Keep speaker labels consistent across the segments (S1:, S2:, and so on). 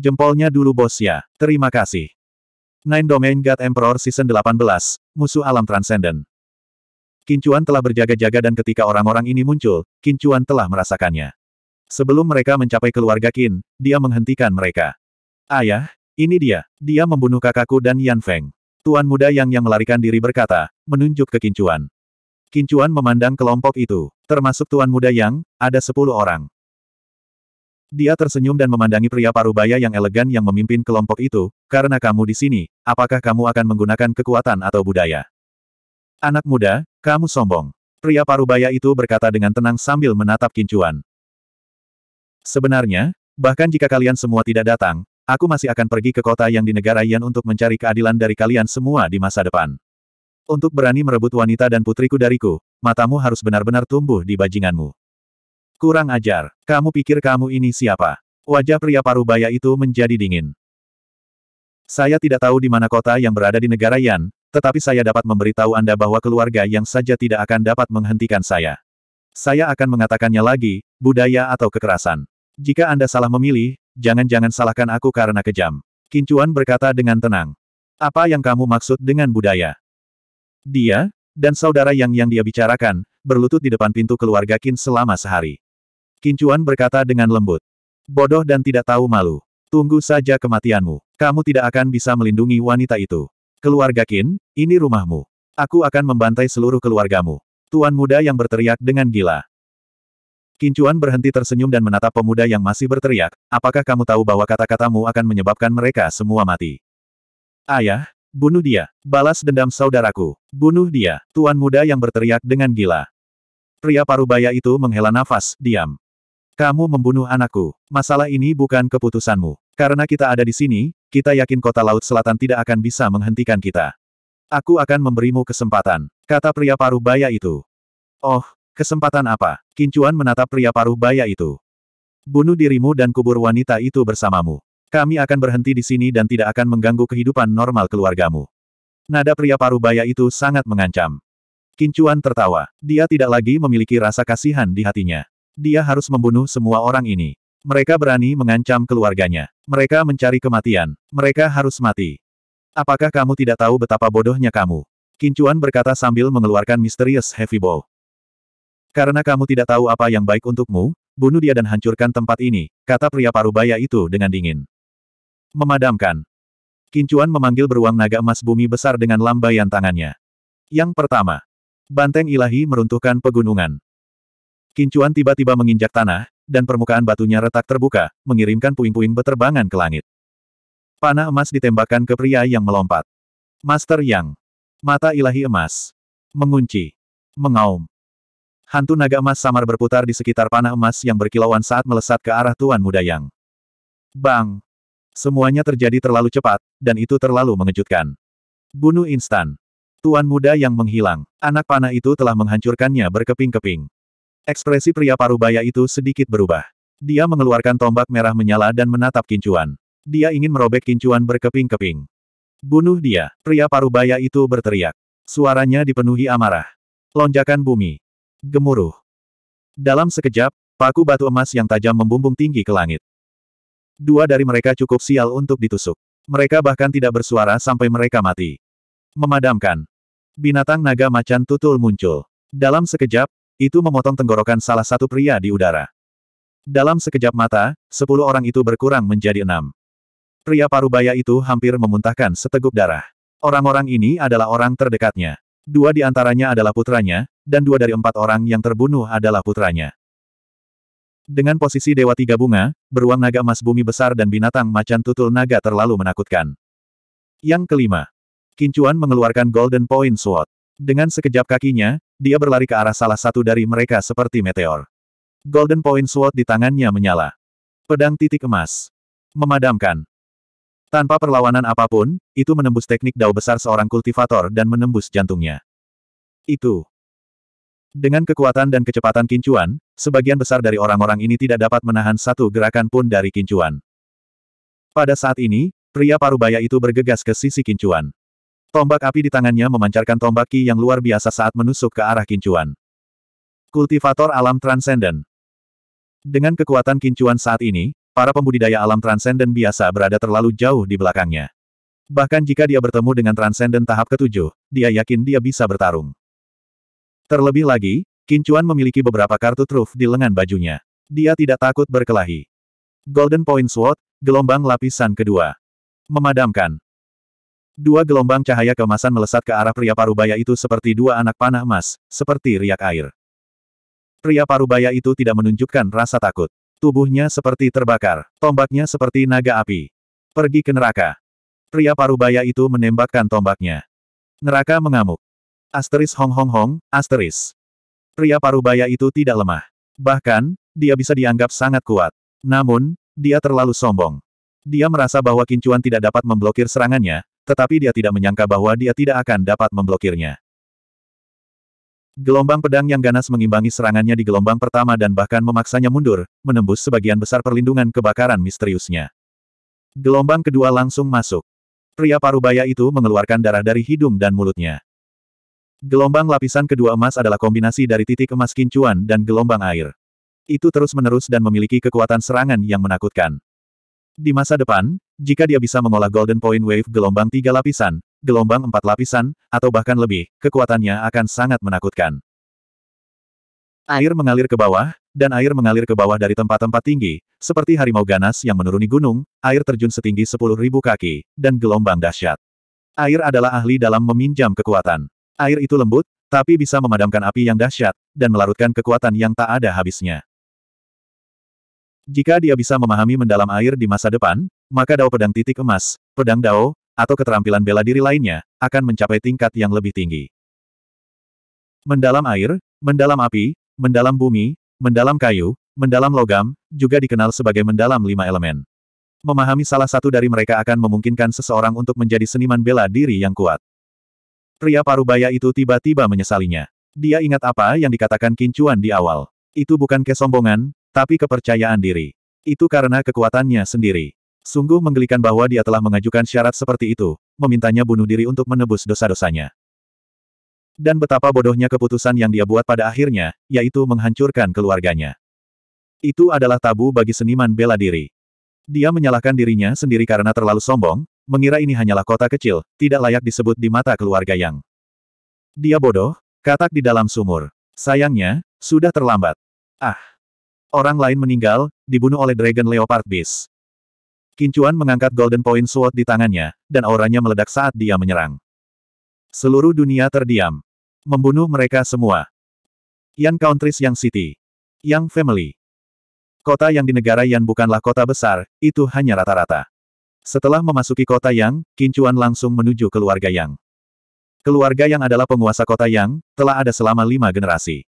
S1: Jempolnya dulu bos ya, Terima kasih. Nine Domain God Emperor Season 18, Musuh Alam Transcendent. Kincuan telah berjaga-jaga dan ketika orang-orang ini muncul, Kincuan telah merasakannya. Sebelum mereka mencapai keluarga Kin, dia menghentikan mereka. Ayah, ini dia. Dia membunuh kakakku dan Yan Feng. Tuan muda yang yang melarikan diri berkata, menunjuk ke Kincuan. Kincuan memandang kelompok itu, termasuk tuan muda yang, ada sepuluh orang. Dia tersenyum dan memandangi pria parubaya yang elegan yang memimpin kelompok itu, karena kamu di sini, apakah kamu akan menggunakan kekuatan atau budaya? Anak muda, kamu sombong. Pria parubaya itu berkata dengan tenang sambil menatap kincuan. Sebenarnya, bahkan jika kalian semua tidak datang, aku masih akan pergi ke kota yang di negara Yan untuk mencari keadilan dari kalian semua di masa depan. Untuk berani merebut wanita dan putriku dariku, matamu harus benar-benar tumbuh di bajinganmu. Kurang ajar. Kamu pikir kamu ini siapa? Wajah pria parubaya itu menjadi dingin. Saya tidak tahu di mana kota yang berada di negara Yan, tetapi saya dapat memberitahu Anda bahwa keluarga yang saja tidak akan dapat menghentikan saya. Saya akan mengatakannya lagi, budaya atau kekerasan. Jika Anda salah memilih, jangan-jangan salahkan aku karena kejam. Kincuan berkata dengan tenang. Apa yang kamu maksud dengan budaya? Dia, dan saudara yang yang dia bicarakan, berlutut di depan pintu keluarga Kin selama sehari. Kincuan berkata dengan lembut. Bodoh dan tidak tahu malu. Tunggu saja kematianmu. Kamu tidak akan bisa melindungi wanita itu. Keluarga Kin, ini rumahmu. Aku akan membantai seluruh keluargamu. Tuan muda yang berteriak dengan gila. Kincuan berhenti tersenyum dan menatap pemuda yang masih berteriak, apakah kamu tahu bahwa kata-katamu akan menyebabkan mereka semua mati? Ayah, bunuh dia, balas dendam saudaraku, bunuh dia, tuan muda yang berteriak dengan gila. Pria parubaya itu menghela nafas, diam. Kamu membunuh anakku. Masalah ini bukan keputusanmu. Karena kita ada di sini, kita yakin kota laut selatan tidak akan bisa menghentikan kita. Aku akan memberimu kesempatan, kata pria paruh baya itu. Oh, kesempatan apa? Kincuan menatap pria paruh baya itu. Bunuh dirimu dan kubur wanita itu bersamamu. Kami akan berhenti di sini dan tidak akan mengganggu kehidupan normal keluargamu. Nada pria paruh baya itu sangat mengancam. Kincuan tertawa. Dia tidak lagi memiliki rasa kasihan di hatinya. Dia harus membunuh semua orang ini. Mereka berani mengancam keluarganya. Mereka mencari kematian. Mereka harus mati. Apakah kamu tidak tahu betapa bodohnya kamu? Kincuan berkata sambil mengeluarkan misterius heavy bow. Karena kamu tidak tahu apa yang baik untukmu, bunuh dia dan hancurkan tempat ini, kata pria parubaya itu dengan dingin. Memadamkan. Kincuan memanggil beruang naga emas bumi besar dengan lambaian tangannya. Yang pertama, banteng ilahi meruntuhkan pegunungan. Kincuan tiba-tiba menginjak tanah, dan permukaan batunya retak terbuka, mengirimkan puing-puing beterbangan ke langit. Panah emas ditembakkan ke pria yang melompat. Master Yang. Mata ilahi emas. Mengunci. Mengaum. Hantu naga emas samar berputar di sekitar panah emas yang berkilauan saat melesat ke arah Tuan Muda Yang. Bang! Semuanya terjadi terlalu cepat, dan itu terlalu mengejutkan. Bunuh instan. Tuan Muda Yang menghilang. Anak panah itu telah menghancurkannya berkeping-keping. Ekspresi pria parubaya itu sedikit berubah. Dia mengeluarkan tombak merah menyala dan menatap kincuan. Dia ingin merobek kincuan berkeping-keping. Bunuh dia, pria parubaya itu berteriak. Suaranya dipenuhi amarah. Lonjakan bumi. Gemuruh. Dalam sekejap, paku batu emas yang tajam membumbung tinggi ke langit. Dua dari mereka cukup sial untuk ditusuk. Mereka bahkan tidak bersuara sampai mereka mati. Memadamkan. Binatang naga macan tutul muncul. Dalam sekejap, itu memotong tenggorokan salah satu pria di udara. Dalam sekejap mata, sepuluh orang itu berkurang menjadi enam. Pria parubaya itu hampir memuntahkan seteguk darah. Orang-orang ini adalah orang terdekatnya. Dua di antaranya adalah putranya, dan dua dari empat orang yang terbunuh adalah putranya. Dengan posisi Dewa Tiga Bunga, beruang naga emas bumi besar dan binatang macan tutul naga terlalu menakutkan. Yang kelima, Kincuan mengeluarkan Golden Point Sword. Dengan sekejap kakinya, dia berlari ke arah salah satu dari mereka seperti meteor. Golden Point Sword di tangannya menyala. Pedang titik emas. Memadamkan. Tanpa perlawanan apapun, itu menembus teknik dao besar seorang kultivator dan menembus jantungnya. Itu. Dengan kekuatan dan kecepatan kincuan, sebagian besar dari orang-orang ini tidak dapat menahan satu gerakan pun dari kincuan. Pada saat ini, pria parubaya itu bergegas ke sisi kincuan. Tombak api di tangannya memancarkan tombak ki yang luar biasa saat menusuk ke arah kincuan. Kultivator alam transenden. Dengan kekuatan kincuan saat ini, para pembudidaya alam transenden biasa berada terlalu jauh di belakangnya. Bahkan jika dia bertemu dengan transenden tahap ketujuh, dia yakin dia bisa bertarung. Terlebih lagi, Kincuan memiliki beberapa kartu truf di lengan bajunya. Dia tidak takut berkelahi. Golden Point Sword, gelombang lapisan kedua. Memadamkan. Dua gelombang cahaya kemasan melesat ke arah pria parubaya itu seperti dua anak panah emas, seperti riak air. Pria parubaya itu tidak menunjukkan rasa takut. Tubuhnya seperti terbakar, tombaknya seperti naga api. Pergi ke neraka. Pria parubaya itu menembakkan tombaknya. Neraka mengamuk. Asteris Hong Hong Hong, asteris. Pria parubaya itu tidak lemah. Bahkan, dia bisa dianggap sangat kuat. Namun, dia terlalu sombong. Dia merasa bahwa kincuan tidak dapat memblokir serangannya, tetapi dia tidak menyangka bahwa dia tidak akan dapat memblokirnya. Gelombang pedang yang ganas mengimbangi serangannya di gelombang pertama dan bahkan memaksanya mundur, menembus sebagian besar perlindungan kebakaran misteriusnya. Gelombang kedua langsung masuk. Pria parubaya itu mengeluarkan darah dari hidung dan mulutnya. Gelombang lapisan kedua emas adalah kombinasi dari titik emas kincuan dan gelombang air. Itu terus-menerus dan memiliki kekuatan serangan yang menakutkan. Di masa depan, jika dia bisa mengolah Golden Point Wave gelombang tiga lapisan, gelombang empat lapisan, atau bahkan lebih, kekuatannya akan sangat menakutkan. Air mengalir ke bawah, dan air mengalir ke bawah dari tempat-tempat tinggi, seperti harimau ganas yang menuruni gunung, air terjun setinggi sepuluh ribu kaki, dan gelombang dahsyat. Air adalah ahli dalam meminjam kekuatan. Air itu lembut, tapi bisa memadamkan api yang dahsyat, dan melarutkan kekuatan yang tak ada habisnya. Jika dia bisa memahami mendalam air di masa depan, maka dao pedang titik emas, pedang dao, atau keterampilan bela diri lainnya, akan mencapai tingkat yang lebih tinggi. Mendalam air, mendalam api, mendalam bumi, mendalam kayu, mendalam logam, juga dikenal sebagai mendalam lima elemen. Memahami salah satu dari mereka akan memungkinkan seseorang untuk menjadi seniman bela diri yang kuat. Pria parubaya itu tiba-tiba menyesalinya. Dia ingat apa yang dikatakan Kincuan di awal. Itu bukan kesombongan, tapi kepercayaan diri. Itu karena kekuatannya sendiri. Sungguh menggelikan bahwa dia telah mengajukan syarat seperti itu, memintanya bunuh diri untuk menebus dosa-dosanya. Dan betapa bodohnya keputusan yang dia buat pada akhirnya, yaitu menghancurkan keluarganya. Itu adalah tabu bagi seniman bela diri. Dia menyalahkan dirinya sendiri karena terlalu sombong, mengira ini hanyalah kota kecil, tidak layak disebut di mata keluarga yang. Dia bodoh, katak di dalam sumur. Sayangnya, sudah terlambat. Ah. Orang lain meninggal, dibunuh oleh Dragon Leopard Beast. Kincuan mengangkat Golden Point Sword di tangannya, dan auranya meledak saat dia menyerang. Seluruh dunia terdiam. Membunuh mereka semua. Yan Countries Yang City. Yang Family. Kota yang di negara Yan bukanlah kota besar, itu hanya rata-rata. Setelah memasuki kota Yang, Kincuan langsung menuju keluarga Yang. Keluarga Yang adalah penguasa kota Yang, telah ada selama lima generasi.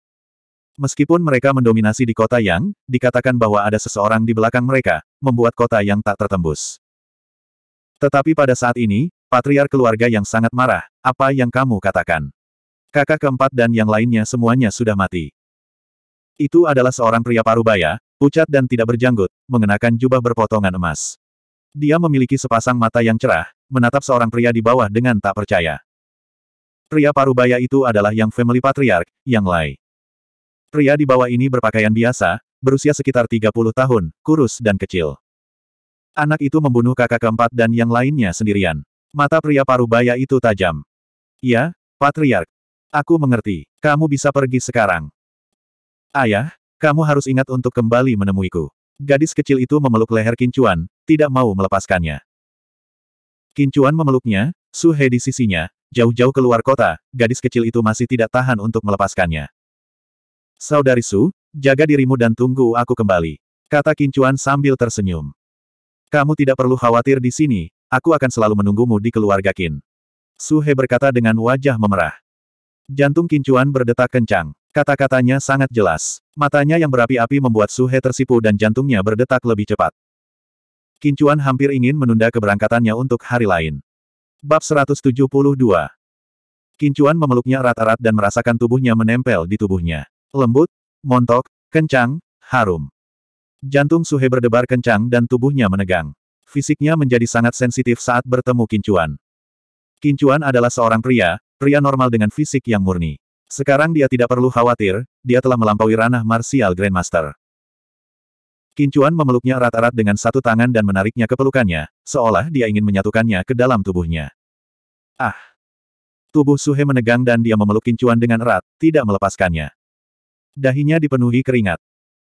S1: Meskipun mereka mendominasi di kota yang, dikatakan bahwa ada seseorang di belakang mereka, membuat kota yang tak tertembus. Tetapi pada saat ini, patriar keluarga yang sangat marah, apa yang kamu katakan? Kakak keempat dan yang lainnya semuanya sudah mati. Itu adalah seorang pria parubaya, pucat dan tidak berjanggut, mengenakan jubah berpotongan emas. Dia memiliki sepasang mata yang cerah, menatap seorang pria di bawah dengan tak percaya. Pria parubaya itu adalah yang family patriark, yang lain. Pria di bawah ini berpakaian biasa, berusia sekitar 30 tahun, kurus dan kecil. Anak itu membunuh kakak keempat dan yang lainnya sendirian. Mata pria parubaya itu tajam. Ya, Patriark. Aku mengerti. Kamu bisa pergi sekarang. Ayah, kamu harus ingat untuk kembali menemuiku. Gadis kecil itu memeluk leher Kincuan, tidak mau melepaskannya. Kincuan memeluknya, Suhe di sisinya, jauh-jauh keluar kota, gadis kecil itu masih tidak tahan untuk melepaskannya. Saudari Su, jaga dirimu dan tunggu aku kembali. Kata Kincuan sambil tersenyum. Kamu tidak perlu khawatir di sini, aku akan selalu menunggumu di keluarga Kin. Su He berkata dengan wajah memerah. Jantung Kincuan berdetak kencang. Kata-katanya sangat jelas. Matanya yang berapi-api membuat Su He tersipu dan jantungnya berdetak lebih cepat. Kincuan hampir ingin menunda keberangkatannya untuk hari lain. Bab 172 Kincuan memeluknya erat-erat dan merasakan tubuhnya menempel di tubuhnya lembut, montok, kencang, harum. Jantung Suhe berdebar kencang dan tubuhnya menegang. Fisiknya menjadi sangat sensitif saat bertemu Kincuan. Kincuan adalah seorang pria, pria normal dengan fisik yang murni. Sekarang dia tidak perlu khawatir, dia telah melampaui ranah martial grandmaster. Kincuan memeluknya erat-erat dengan satu tangan dan menariknya ke pelukannya, seolah dia ingin menyatukannya ke dalam tubuhnya. Ah! Tubuh Suhe menegang dan dia memeluk Kincuan dengan erat, tidak melepaskannya. Dahinya dipenuhi keringat.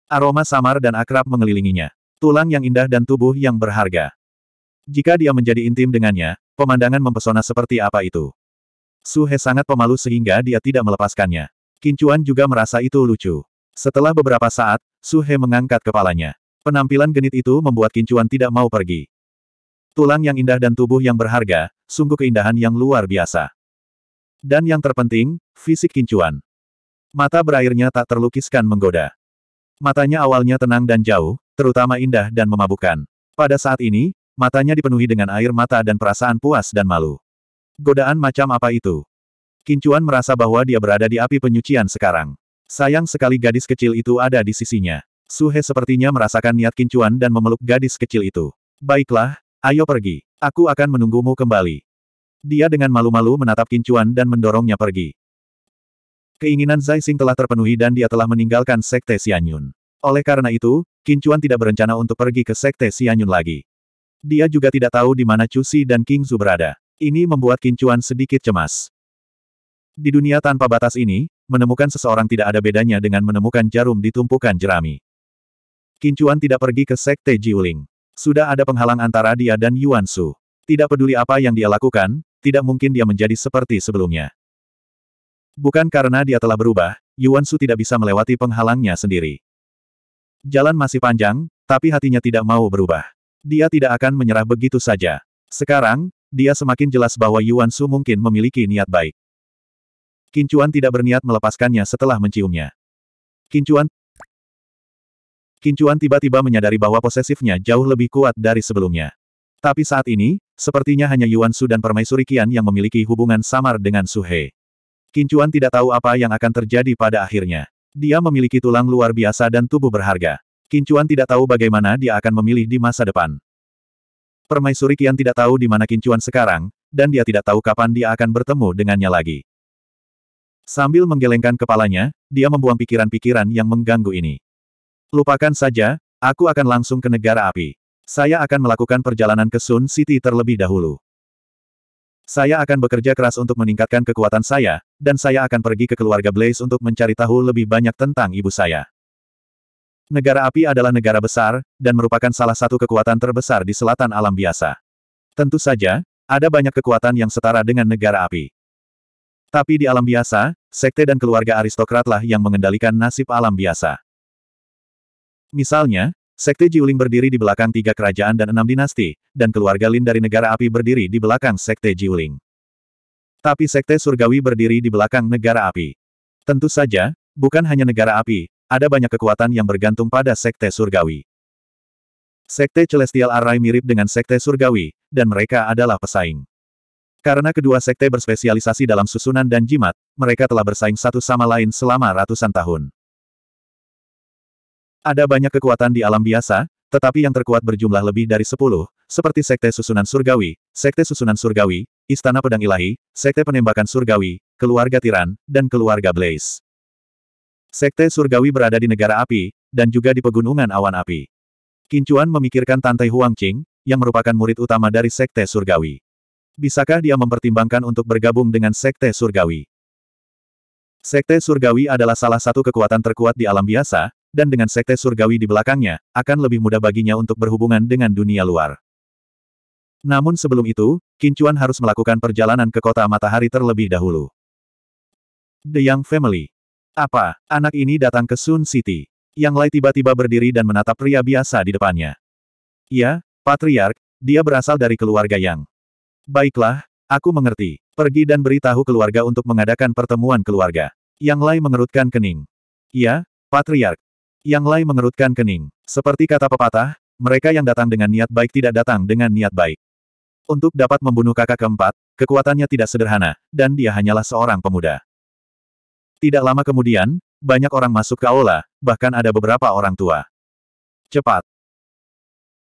S1: Aroma samar dan akrab mengelilinginya. Tulang yang indah dan tubuh yang berharga. Jika dia menjadi intim dengannya, pemandangan mempesona seperti apa itu. Suhe sangat pemalu sehingga dia tidak melepaskannya. Kincuan juga merasa itu lucu. Setelah beberapa saat, Suhe mengangkat kepalanya. Penampilan genit itu membuat Kincuan tidak mau pergi. Tulang yang indah dan tubuh yang berharga, sungguh keindahan yang luar biasa. Dan yang terpenting, fisik Kincuan. Mata berairnya tak terlukiskan menggoda. Matanya awalnya tenang dan jauh, terutama indah dan memabukkan. Pada saat ini, matanya dipenuhi dengan air mata dan perasaan puas dan malu. Godaan macam apa itu? Kincuan merasa bahwa dia berada di api penyucian sekarang. Sayang sekali gadis kecil itu ada di sisinya. Suhe sepertinya merasakan niat Kincuan dan memeluk gadis kecil itu. Baiklah, ayo pergi. Aku akan menunggumu kembali. Dia dengan malu-malu menatap Kincuan dan mendorongnya pergi. Keinginan Zai Xing telah terpenuhi dan dia telah meninggalkan Sekte Xianyun. Oleh karena itu, Qin Chuan tidak berencana untuk pergi ke Sekte Xianyun lagi. Dia juga tidak tahu di mana Chu Si dan King Zu berada. Ini membuat Qin Chuan sedikit cemas. Di dunia tanpa batas ini, menemukan seseorang tidak ada bedanya dengan menemukan jarum di tumpukan jerami. Qin Chuan tidak pergi ke Sekte Jiuling. Sudah ada penghalang antara dia dan Yuan Su. Tidak peduli apa yang dia lakukan, tidak mungkin dia menjadi seperti sebelumnya. Bukan karena dia telah berubah, Yuan Su tidak bisa melewati penghalangnya sendiri. Jalan masih panjang, tapi hatinya tidak mau berubah. Dia tidak akan menyerah begitu saja. Sekarang, dia semakin jelas bahwa Yuan Su mungkin memiliki niat baik. Kincuan tidak berniat melepaskannya setelah menciumnya. Kincuan Kincuan tiba-tiba menyadari bahwa posesifnya jauh lebih kuat dari sebelumnya. Tapi saat ini, sepertinya hanya Yuan Su dan Permaisuri Qian yang memiliki hubungan samar dengan Su He. Kincuan tidak tahu apa yang akan terjadi pada akhirnya. Dia memiliki tulang luar biasa dan tubuh berharga. Kincuan tidak tahu bagaimana dia akan memilih di masa depan. Permaisuri Kian tidak tahu di mana Kincuan sekarang, dan dia tidak tahu kapan dia akan bertemu dengannya lagi. Sambil menggelengkan kepalanya, dia membuang pikiran-pikiran yang mengganggu ini. Lupakan saja, aku akan langsung ke negara api. Saya akan melakukan perjalanan ke Sun City terlebih dahulu. Saya akan bekerja keras untuk meningkatkan kekuatan saya, dan saya akan pergi ke keluarga Blaze untuk mencari tahu lebih banyak tentang ibu saya. Negara api adalah negara besar, dan merupakan salah satu kekuatan terbesar di selatan alam biasa. Tentu saja, ada banyak kekuatan yang setara dengan negara api. Tapi di alam biasa, sekte dan keluarga aristokratlah yang mengendalikan nasib alam biasa. Misalnya, sekte Jiuling berdiri di belakang tiga kerajaan dan enam dinasti, dan keluarga Lin dari negara api berdiri di belakang sekte Jiuling. Tapi Sekte Surgawi berdiri di belakang negara api. Tentu saja, bukan hanya negara api, ada banyak kekuatan yang bergantung pada Sekte Surgawi. Sekte Celestial Array mirip dengan Sekte Surgawi, dan mereka adalah pesaing. Karena kedua sekte berspesialisasi dalam susunan dan jimat, mereka telah bersaing satu sama lain selama ratusan tahun. Ada banyak kekuatan di alam biasa, tetapi yang terkuat berjumlah lebih dari sepuluh, seperti sekte susunan surgawi, sekte susunan surgawi, Istana Pedang Ilahi, Sekte Penembakan Surgawi, Keluarga Tiran, dan Keluarga Blaze. Sekte Surgawi berada di negara api, dan juga di pegunungan awan api. Kincuan memikirkan Tantai Qing, yang merupakan murid utama dari Sekte Surgawi. Bisakah dia mempertimbangkan untuk bergabung dengan Sekte Surgawi? Sekte Surgawi adalah salah satu kekuatan terkuat di alam biasa, dan dengan Sekte Surgawi di belakangnya, akan lebih mudah baginya untuk berhubungan dengan dunia luar. Namun sebelum itu, Kincuan harus melakukan perjalanan ke kota matahari terlebih dahulu. The Young Family. Apa, anak ini datang ke Sun City? Yang Lai tiba-tiba berdiri dan menatap pria biasa di depannya. Ya, Patriark, dia berasal dari keluarga Yang. Baiklah, aku mengerti. Pergi dan beritahu keluarga untuk mengadakan pertemuan keluarga. Yang Lai mengerutkan kening. Ya, Patriark. Yang Lai mengerutkan kening. Seperti kata pepatah, mereka yang datang dengan niat baik tidak datang dengan niat baik. Untuk dapat membunuh kakak keempat, kekuatannya tidak sederhana, dan dia hanyalah seorang pemuda. Tidak lama kemudian, banyak orang masuk ke aula, bahkan ada beberapa orang tua. Cepat!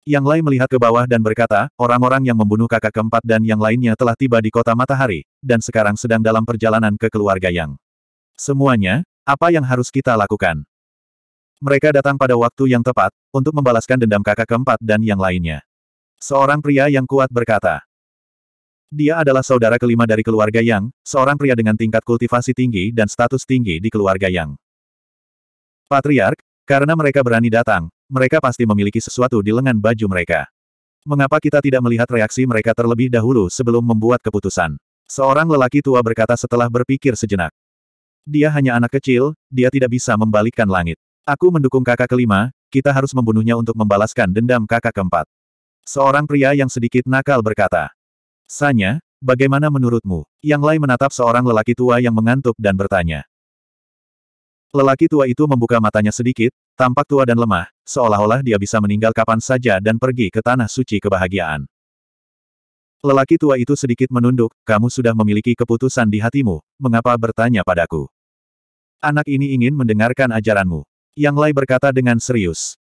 S1: Yang lain melihat ke bawah dan berkata, orang-orang yang membunuh kakak keempat dan yang lainnya telah tiba di kota matahari, dan sekarang sedang dalam perjalanan ke keluarga yang. Semuanya, apa yang harus kita lakukan? Mereka datang pada waktu yang tepat, untuk membalaskan dendam kakak keempat dan yang lainnya. Seorang pria yang kuat berkata. Dia adalah saudara kelima dari keluarga Yang, seorang pria dengan tingkat kultivasi tinggi dan status tinggi di keluarga Yang. Patriark, karena mereka berani datang, mereka pasti memiliki sesuatu di lengan baju mereka. Mengapa kita tidak melihat reaksi mereka terlebih dahulu sebelum membuat keputusan? Seorang lelaki tua berkata setelah berpikir sejenak. Dia hanya anak kecil, dia tidak bisa membalikkan langit. Aku mendukung kakak kelima, kita harus membunuhnya untuk membalaskan dendam kakak keempat. Seorang pria yang sedikit nakal berkata. Sanya, bagaimana menurutmu? Yang lain menatap seorang lelaki tua yang mengantuk dan bertanya. Lelaki tua itu membuka matanya sedikit, tampak tua dan lemah, seolah-olah dia bisa meninggal kapan saja dan pergi ke tanah suci kebahagiaan. Lelaki tua itu sedikit menunduk, kamu sudah memiliki keputusan di hatimu, mengapa bertanya padaku? Anak ini ingin mendengarkan ajaranmu. Yang lain berkata dengan serius.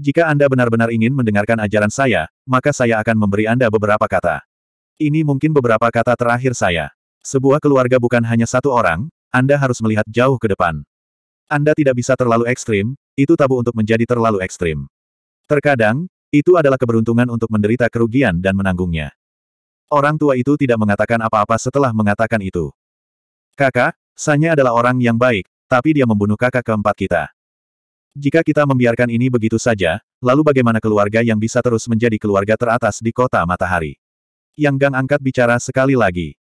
S1: Jika Anda benar-benar ingin mendengarkan ajaran saya, maka saya akan memberi Anda beberapa kata. Ini mungkin beberapa kata terakhir saya. Sebuah keluarga bukan hanya satu orang, Anda harus melihat jauh ke depan. Anda tidak bisa terlalu ekstrim, itu tabu untuk menjadi terlalu ekstrim. Terkadang, itu adalah keberuntungan untuk menderita kerugian dan menanggungnya. Orang tua itu tidak mengatakan apa-apa setelah mengatakan itu. Kakak, Sanya adalah orang yang baik, tapi dia membunuh kakak keempat kita. Jika kita membiarkan ini begitu saja, lalu bagaimana keluarga yang bisa terus menjadi keluarga teratas di kota matahari? Yang Gang angkat bicara sekali lagi.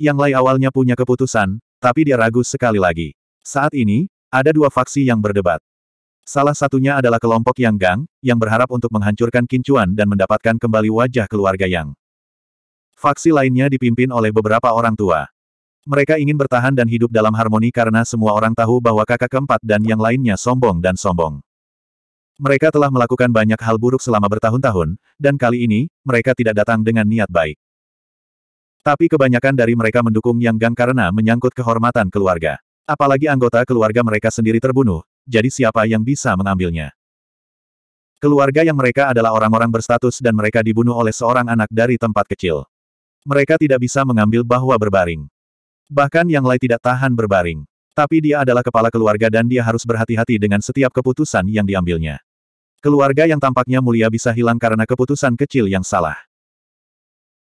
S1: Yang Lai awalnya punya keputusan, tapi dia ragu sekali lagi. Saat ini, ada dua faksi yang berdebat. Salah satunya adalah kelompok Yang Gang, yang berharap untuk menghancurkan Kincuan dan mendapatkan kembali wajah keluarga Yang. Faksi lainnya dipimpin oleh beberapa orang tua. Mereka ingin bertahan dan hidup dalam harmoni karena semua orang tahu bahwa kakak keempat dan yang lainnya sombong dan sombong. Mereka telah melakukan banyak hal buruk selama bertahun-tahun, dan kali ini, mereka tidak datang dengan niat baik. Tapi kebanyakan dari mereka mendukung Yang Gang karena menyangkut kehormatan keluarga. Apalagi anggota keluarga mereka sendiri terbunuh, jadi siapa yang bisa mengambilnya? Keluarga yang mereka adalah orang-orang berstatus dan mereka dibunuh oleh seorang anak dari tempat kecil. Mereka tidak bisa mengambil bahwa berbaring. Bahkan yang lain tidak tahan berbaring. Tapi dia adalah kepala keluarga dan dia harus berhati-hati dengan setiap keputusan yang diambilnya. Keluarga yang tampaknya mulia bisa hilang karena keputusan kecil yang salah.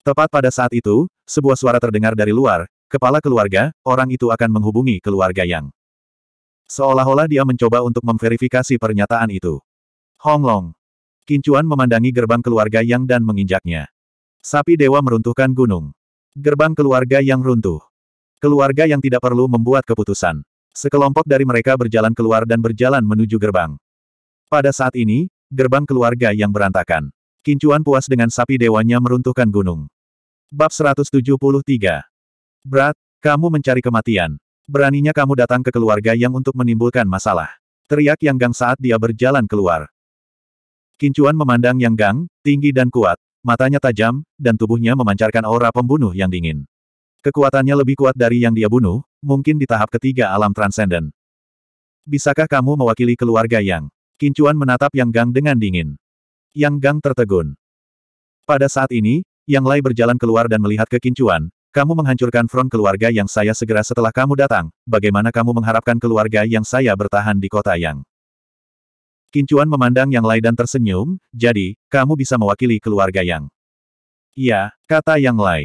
S1: Tepat pada saat itu, sebuah suara terdengar dari luar, kepala keluarga, orang itu akan menghubungi keluarga yang. Seolah-olah dia mencoba untuk memverifikasi pernyataan itu. Honglong. Kincuan memandangi gerbang keluarga yang dan menginjaknya. Sapi dewa meruntuhkan gunung. Gerbang keluarga yang runtuh. Keluarga yang tidak perlu membuat keputusan. Sekelompok dari mereka berjalan keluar dan berjalan menuju gerbang. Pada saat ini, gerbang keluarga yang berantakan. Kincuan puas dengan sapi dewanya meruntuhkan gunung. Bab 173 Berat, kamu mencari kematian. Beraninya kamu datang ke keluarga yang untuk menimbulkan masalah. Teriak Yang Gang saat dia berjalan keluar. Kincuan memandang Yang Gang, tinggi dan kuat, matanya tajam, dan tubuhnya memancarkan aura pembunuh yang dingin. Kekuatannya lebih kuat dari yang dia bunuh, mungkin di tahap ketiga alam transenden. Bisakah kamu mewakili keluarga Yang? Kincuan menatap Yang Gang dengan dingin. Yang Gang tertegun. Pada saat ini, Yang Lai berjalan keluar dan melihat ke Kincuan, kamu menghancurkan front keluarga yang saya segera setelah kamu datang, bagaimana kamu mengharapkan keluarga yang saya bertahan di kota Yang? Kincuan memandang Yang Lai dan tersenyum, jadi, kamu bisa mewakili keluarga Yang. Ya, kata Yang Lai.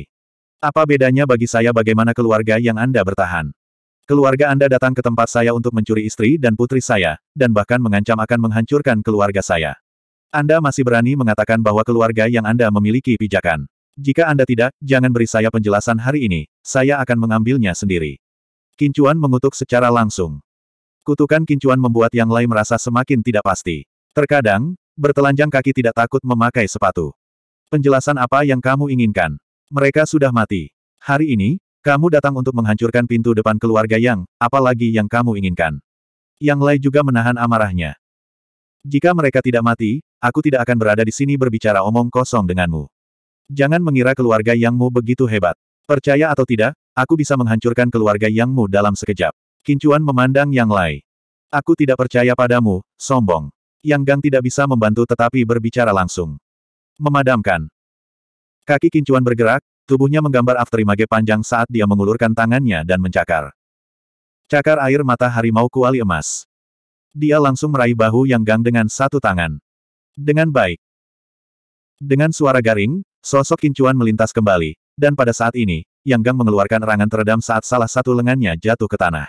S1: Apa bedanya bagi saya bagaimana keluarga yang Anda bertahan? Keluarga Anda datang ke tempat saya untuk mencuri istri dan putri saya, dan bahkan mengancam akan menghancurkan keluarga saya. Anda masih berani mengatakan bahwa keluarga yang Anda memiliki pijakan. Jika Anda tidak, jangan beri saya penjelasan hari ini, saya akan mengambilnya sendiri. Kincuan mengutuk secara langsung. Kutukan kincuan membuat Yang lain merasa semakin tidak pasti. Terkadang, bertelanjang kaki tidak takut memakai sepatu. Penjelasan apa yang kamu inginkan? Mereka sudah mati. Hari ini, kamu datang untuk menghancurkan pintu depan keluarga Yang, apalagi yang kamu inginkan. Yang Lai juga menahan amarahnya. Jika mereka tidak mati, aku tidak akan berada di sini berbicara omong kosong denganmu. Jangan mengira keluarga Yangmu begitu hebat. Percaya atau tidak, aku bisa menghancurkan keluarga Yangmu dalam sekejap. Kincuan memandang Yang Lai. Aku tidak percaya padamu, sombong. Yang Gang tidak bisa membantu tetapi berbicara langsung. Memadamkan. Kaki kincuan bergerak, tubuhnya menggambar afterimage panjang saat dia mengulurkan tangannya dan mencakar. Cakar air mata harimau kuali emas. Dia langsung meraih bahu yang gang dengan satu tangan. Dengan baik. Dengan suara garing, sosok kincuan melintas kembali, dan pada saat ini, Yang Gang mengeluarkan erangan teredam saat salah satu lengannya jatuh ke tanah.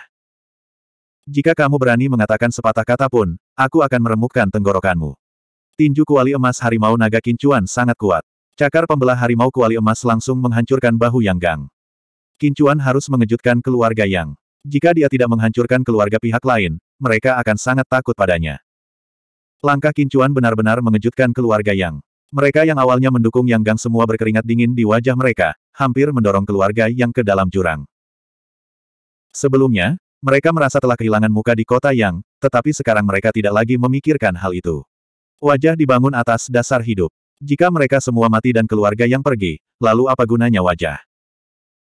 S1: Jika kamu berani mengatakan sepatah kata pun, aku akan meremukkan tenggorokanmu. Tinju kuali emas harimau naga kincuan sangat kuat. Cakar pembelah harimau kuali emas langsung menghancurkan bahu Yang Gang. Kincuan harus mengejutkan keluarga Yang. Jika dia tidak menghancurkan keluarga pihak lain, mereka akan sangat takut padanya. Langkah Kincuan benar-benar mengejutkan keluarga Yang. Mereka yang awalnya mendukung Yang Gang semua berkeringat dingin di wajah mereka, hampir mendorong keluarga Yang ke dalam jurang. Sebelumnya, mereka merasa telah kehilangan muka di kota Yang, tetapi sekarang mereka tidak lagi memikirkan hal itu. Wajah dibangun atas dasar hidup. Jika mereka semua mati dan keluarga yang pergi, lalu apa gunanya wajah?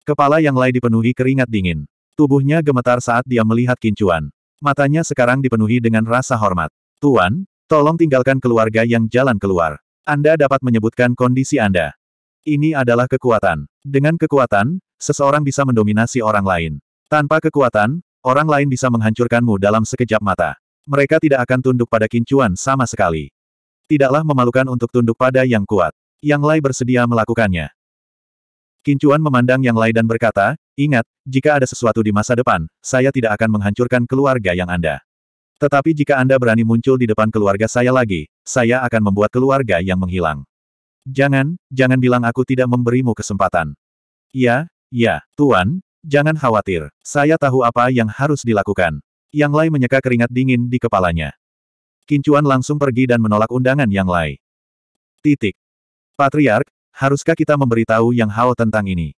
S1: Kepala yang lain dipenuhi keringat dingin. Tubuhnya gemetar saat dia melihat kincuan. Matanya sekarang dipenuhi dengan rasa hormat. Tuan, tolong tinggalkan keluarga yang jalan keluar. Anda dapat menyebutkan kondisi Anda. Ini adalah kekuatan. Dengan kekuatan, seseorang bisa mendominasi orang lain. Tanpa kekuatan, orang lain bisa menghancurkanmu dalam sekejap mata. Mereka tidak akan tunduk pada kincuan sama sekali. Tidaklah memalukan untuk tunduk pada yang kuat. Yang Lai bersedia melakukannya. Kincuan memandang Yang Lai dan berkata, ingat, jika ada sesuatu di masa depan, saya tidak akan menghancurkan keluarga yang Anda. Tetapi jika Anda berani muncul di depan keluarga saya lagi, saya akan membuat keluarga yang menghilang. Jangan, jangan bilang aku tidak memberimu kesempatan. Ya, ya, Tuan, jangan khawatir, saya tahu apa yang harus dilakukan. Yang Lai menyeka keringat dingin di kepalanya. Kincuan langsung pergi dan menolak undangan Yang lain. Titik. Patriark, haruskah kita memberitahu Yang Hao tentang ini?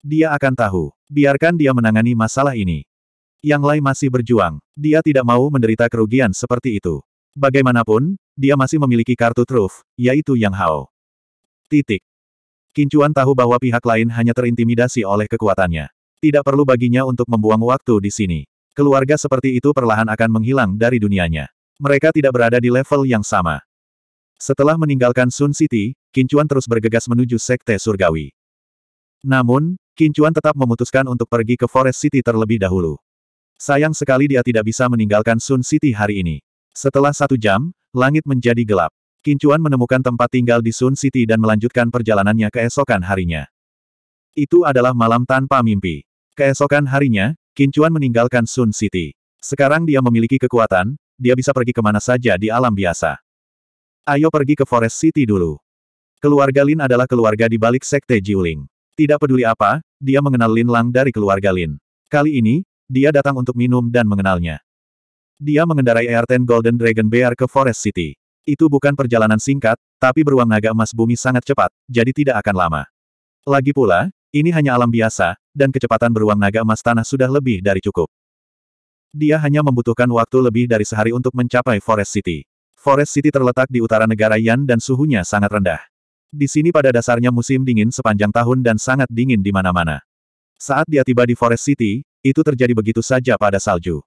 S1: Dia akan tahu. Biarkan dia menangani masalah ini. Yang Lai masih berjuang. Dia tidak mau menderita kerugian seperti itu. Bagaimanapun, dia masih memiliki kartu truf, yaitu Yang Hao. Titik. Kincuan tahu bahwa pihak lain hanya terintimidasi oleh kekuatannya. Tidak perlu baginya untuk membuang waktu di sini. Keluarga seperti itu perlahan akan menghilang dari dunianya mereka tidak berada di level yang sama. Setelah meninggalkan Sun City, Kincuan terus bergegas menuju Sekte Surgawi. Namun, Kincuan tetap memutuskan untuk pergi ke Forest City terlebih dahulu. Sayang sekali dia tidak bisa meninggalkan Sun City hari ini. Setelah satu jam, langit menjadi gelap. Kincuan menemukan tempat tinggal di Sun City dan melanjutkan perjalanannya keesokan harinya. Itu adalah malam tanpa mimpi. Keesokan harinya, Kincuan meninggalkan Sun City. Sekarang dia memiliki kekuatan, dia bisa pergi kemana saja di alam biasa. Ayo pergi ke Forest City dulu. Keluarga Lin adalah keluarga di balik Sekte Jiuling. Tidak peduli apa, dia mengenal Lin Lang dari keluarga Lin. Kali ini, dia datang untuk minum dan mengenalnya. Dia mengendarai Ten Golden Dragon Bear ke Forest City. Itu bukan perjalanan singkat, tapi beruang naga emas bumi sangat cepat, jadi tidak akan lama. Lagi pula, ini hanya alam biasa, dan kecepatan beruang naga emas tanah sudah lebih dari cukup. Dia hanya membutuhkan waktu lebih dari sehari untuk mencapai Forest City. Forest City terletak di utara negara Yan dan suhunya sangat rendah. Di sini pada dasarnya musim dingin sepanjang tahun dan sangat dingin di mana-mana. Saat dia tiba di Forest City, itu terjadi begitu saja pada salju.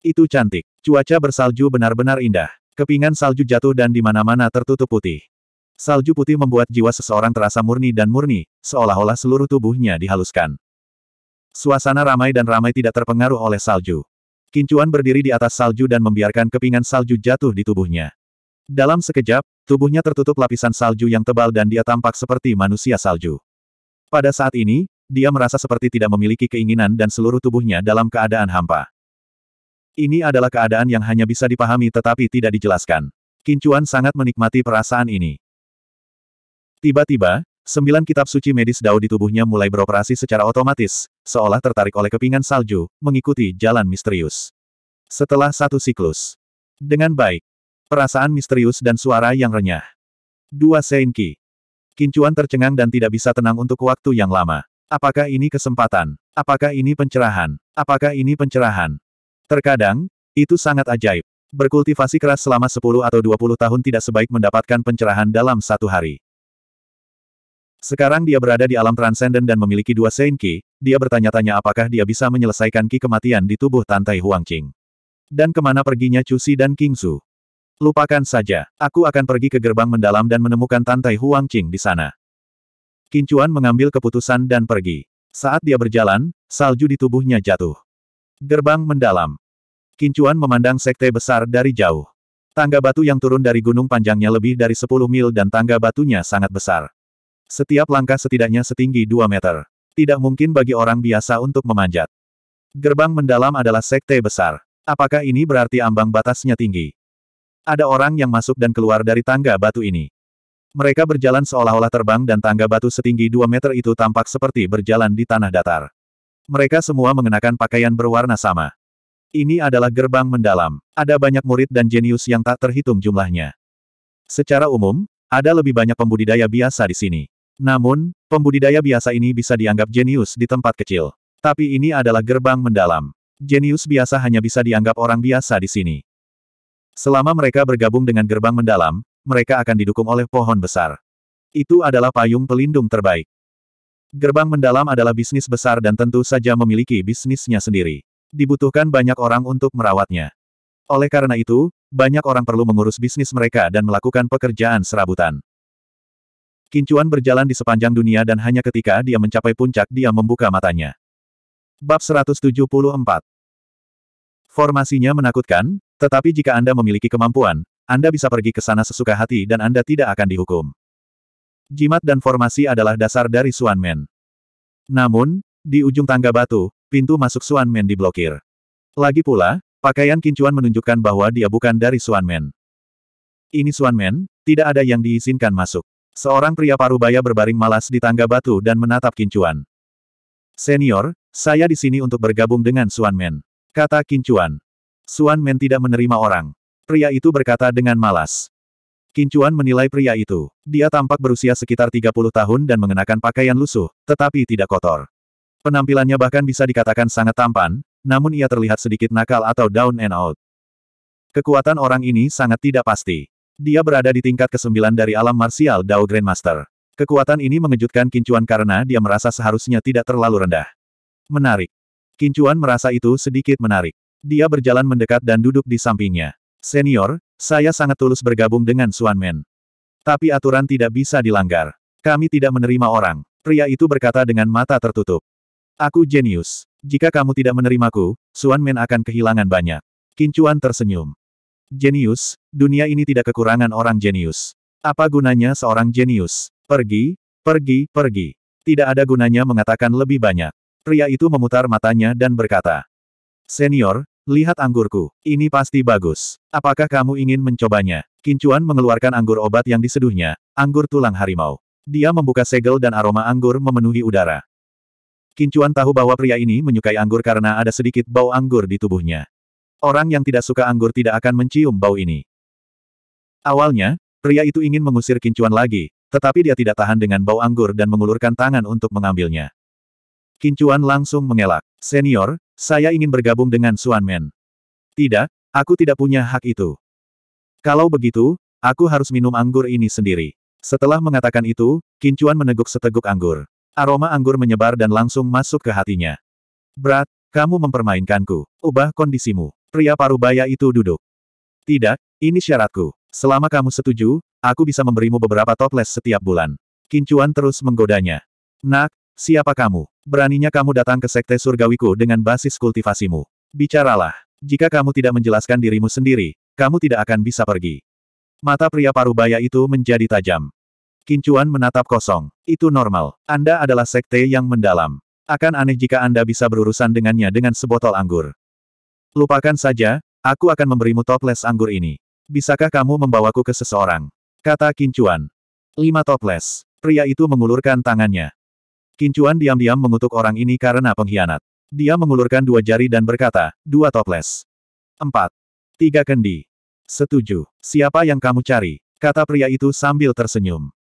S1: Itu cantik. Cuaca bersalju benar-benar indah. Kepingan salju jatuh dan di mana-mana tertutup putih. Salju putih membuat jiwa seseorang terasa murni dan murni, seolah-olah seluruh tubuhnya dihaluskan. Suasana ramai dan ramai tidak terpengaruh oleh salju. Kincuan berdiri di atas salju dan membiarkan kepingan salju jatuh di tubuhnya. Dalam sekejap, tubuhnya tertutup lapisan salju yang tebal dan dia tampak seperti manusia salju. Pada saat ini, dia merasa seperti tidak memiliki keinginan dan seluruh tubuhnya dalam keadaan hampa. Ini adalah keadaan yang hanya bisa dipahami tetapi tidak dijelaskan. Kincuan sangat menikmati perasaan ini. Tiba-tiba, Sembilan kitab suci medis Dao di tubuhnya mulai beroperasi secara otomatis, seolah tertarik oleh kepingan salju, mengikuti jalan misterius. Setelah satu siklus. Dengan baik. Perasaan misterius dan suara yang renyah. Dua Seinki, Kincuan tercengang dan tidak bisa tenang untuk waktu yang lama. Apakah ini kesempatan? Apakah ini pencerahan? Apakah ini pencerahan? Terkadang, itu sangat ajaib. Berkultivasi keras selama 10 atau 20 tahun tidak sebaik mendapatkan pencerahan dalam satu hari. Sekarang dia berada di alam transenden dan memiliki dua Sein Qi, dia bertanya-tanya apakah dia bisa menyelesaikan Qi kematian di tubuh Tantai Huangqing. Dan kemana perginya Cusi dan Su? Lupakan saja, aku akan pergi ke gerbang mendalam dan menemukan Tantai Huangqing di sana. Kincuan mengambil keputusan dan pergi. Saat dia berjalan, salju di tubuhnya jatuh. Gerbang mendalam. Kincuan memandang sekte besar dari jauh. Tangga batu yang turun dari gunung panjangnya lebih dari 10 mil dan tangga batunya sangat besar. Setiap langkah setidaknya setinggi 2 meter. Tidak mungkin bagi orang biasa untuk memanjat. Gerbang mendalam adalah sekte besar. Apakah ini berarti ambang batasnya tinggi? Ada orang yang masuk dan keluar dari tangga batu ini. Mereka berjalan seolah-olah terbang dan tangga batu setinggi 2 meter itu tampak seperti berjalan di tanah datar. Mereka semua mengenakan pakaian berwarna sama. Ini adalah gerbang mendalam. Ada banyak murid dan jenius yang tak terhitung jumlahnya. Secara umum, ada lebih banyak pembudidaya biasa di sini. Namun, pembudidaya biasa ini bisa dianggap jenius di tempat kecil. Tapi ini adalah gerbang mendalam. Jenius biasa hanya bisa dianggap orang biasa di sini. Selama mereka bergabung dengan gerbang mendalam, mereka akan didukung oleh pohon besar. Itu adalah payung pelindung terbaik. Gerbang mendalam adalah bisnis besar dan tentu saja memiliki bisnisnya sendiri. Dibutuhkan banyak orang untuk merawatnya. Oleh karena itu, banyak orang perlu mengurus bisnis mereka dan melakukan pekerjaan serabutan. Kincuan berjalan di sepanjang dunia dan hanya ketika dia mencapai puncak dia membuka matanya. Bab 174 Formasinya menakutkan, tetapi jika Anda memiliki kemampuan, Anda bisa pergi ke sana sesuka hati dan Anda tidak akan dihukum. Jimat dan formasi adalah dasar dari Suanmen. Namun, di ujung tangga batu, pintu masuk Suanmen diblokir. Lagi pula, pakaian Kincuan menunjukkan bahwa dia bukan dari Suanmen. Ini Suanmen, tidak ada yang diizinkan masuk. Seorang pria parubaya berbaring malas di tangga batu dan menatap Kincuan. Senior, saya di sini untuk bergabung dengan Suan Men. Kata Kincuan. Suan Men tidak menerima orang. Pria itu berkata dengan malas. Kincuan menilai pria itu. Dia tampak berusia sekitar 30 tahun dan mengenakan pakaian lusuh, tetapi tidak kotor. Penampilannya bahkan bisa dikatakan sangat tampan, namun ia terlihat sedikit nakal atau down and out. Kekuatan orang ini sangat tidak pasti. Dia berada di tingkat ke-9 dari alam marsial Dao Grandmaster. Kekuatan ini mengejutkan Kincuan karena dia merasa seharusnya tidak terlalu rendah. Menarik. Kincuan merasa itu sedikit menarik. Dia berjalan mendekat dan duduk di sampingnya. Senior, saya sangat tulus bergabung dengan Suan Men. Tapi aturan tidak bisa dilanggar. Kami tidak menerima orang. Pria itu berkata dengan mata tertutup. Aku jenius. Jika kamu tidak menerimaku, Suan Men akan kehilangan banyak. Kincuan tersenyum. Jenius, dunia ini tidak kekurangan orang jenius. Apa gunanya seorang jenius? Pergi, pergi, pergi. Tidak ada gunanya mengatakan lebih banyak. Pria itu memutar matanya dan berkata, Senior, lihat anggurku. Ini pasti bagus. Apakah kamu ingin mencobanya? Kincuan mengeluarkan anggur obat yang diseduhnya, anggur tulang harimau. Dia membuka segel dan aroma anggur memenuhi udara. Kincuan tahu bahwa pria ini menyukai anggur karena ada sedikit bau anggur di tubuhnya. Orang yang tidak suka anggur tidak akan mencium bau ini. Awalnya, pria itu ingin mengusir kincuan lagi, tetapi dia tidak tahan dengan bau anggur dan mengulurkan tangan untuk mengambilnya. Kincuan langsung mengelak. Senior, saya ingin bergabung dengan Suanmen. Tidak, aku tidak punya hak itu. Kalau begitu, aku harus minum anggur ini sendiri. Setelah mengatakan itu, Kincuan meneguk seteguk anggur. Aroma anggur menyebar dan langsung masuk ke hatinya. Berat, kamu mempermainkanku. Ubah kondisimu. Pria Parubaya itu duduk. Tidak, ini syaratku. Selama kamu setuju, aku bisa memberimu beberapa toples setiap bulan. Kincuan terus menggodanya. Nak, siapa kamu? Beraninya kamu datang ke sekte surgawiku dengan basis kultivasimu. Bicaralah. Jika kamu tidak menjelaskan dirimu sendiri, kamu tidak akan bisa pergi. Mata pria Parubaya itu menjadi tajam. Kincuan menatap kosong. Itu normal. Anda adalah sekte yang mendalam. Akan aneh jika Anda bisa berurusan dengannya dengan sebotol anggur. Lupakan saja, aku akan memberimu toples anggur ini. Bisakah kamu membawaku ke seseorang? Kata Kincuan. Lima toples. Pria itu mengulurkan tangannya. Kincuan diam-diam mengutuk orang ini karena pengkhianat. Dia mengulurkan dua jari dan berkata, dua toples. Empat. Tiga kendi. Setuju. Siapa yang kamu cari? Kata pria itu sambil tersenyum.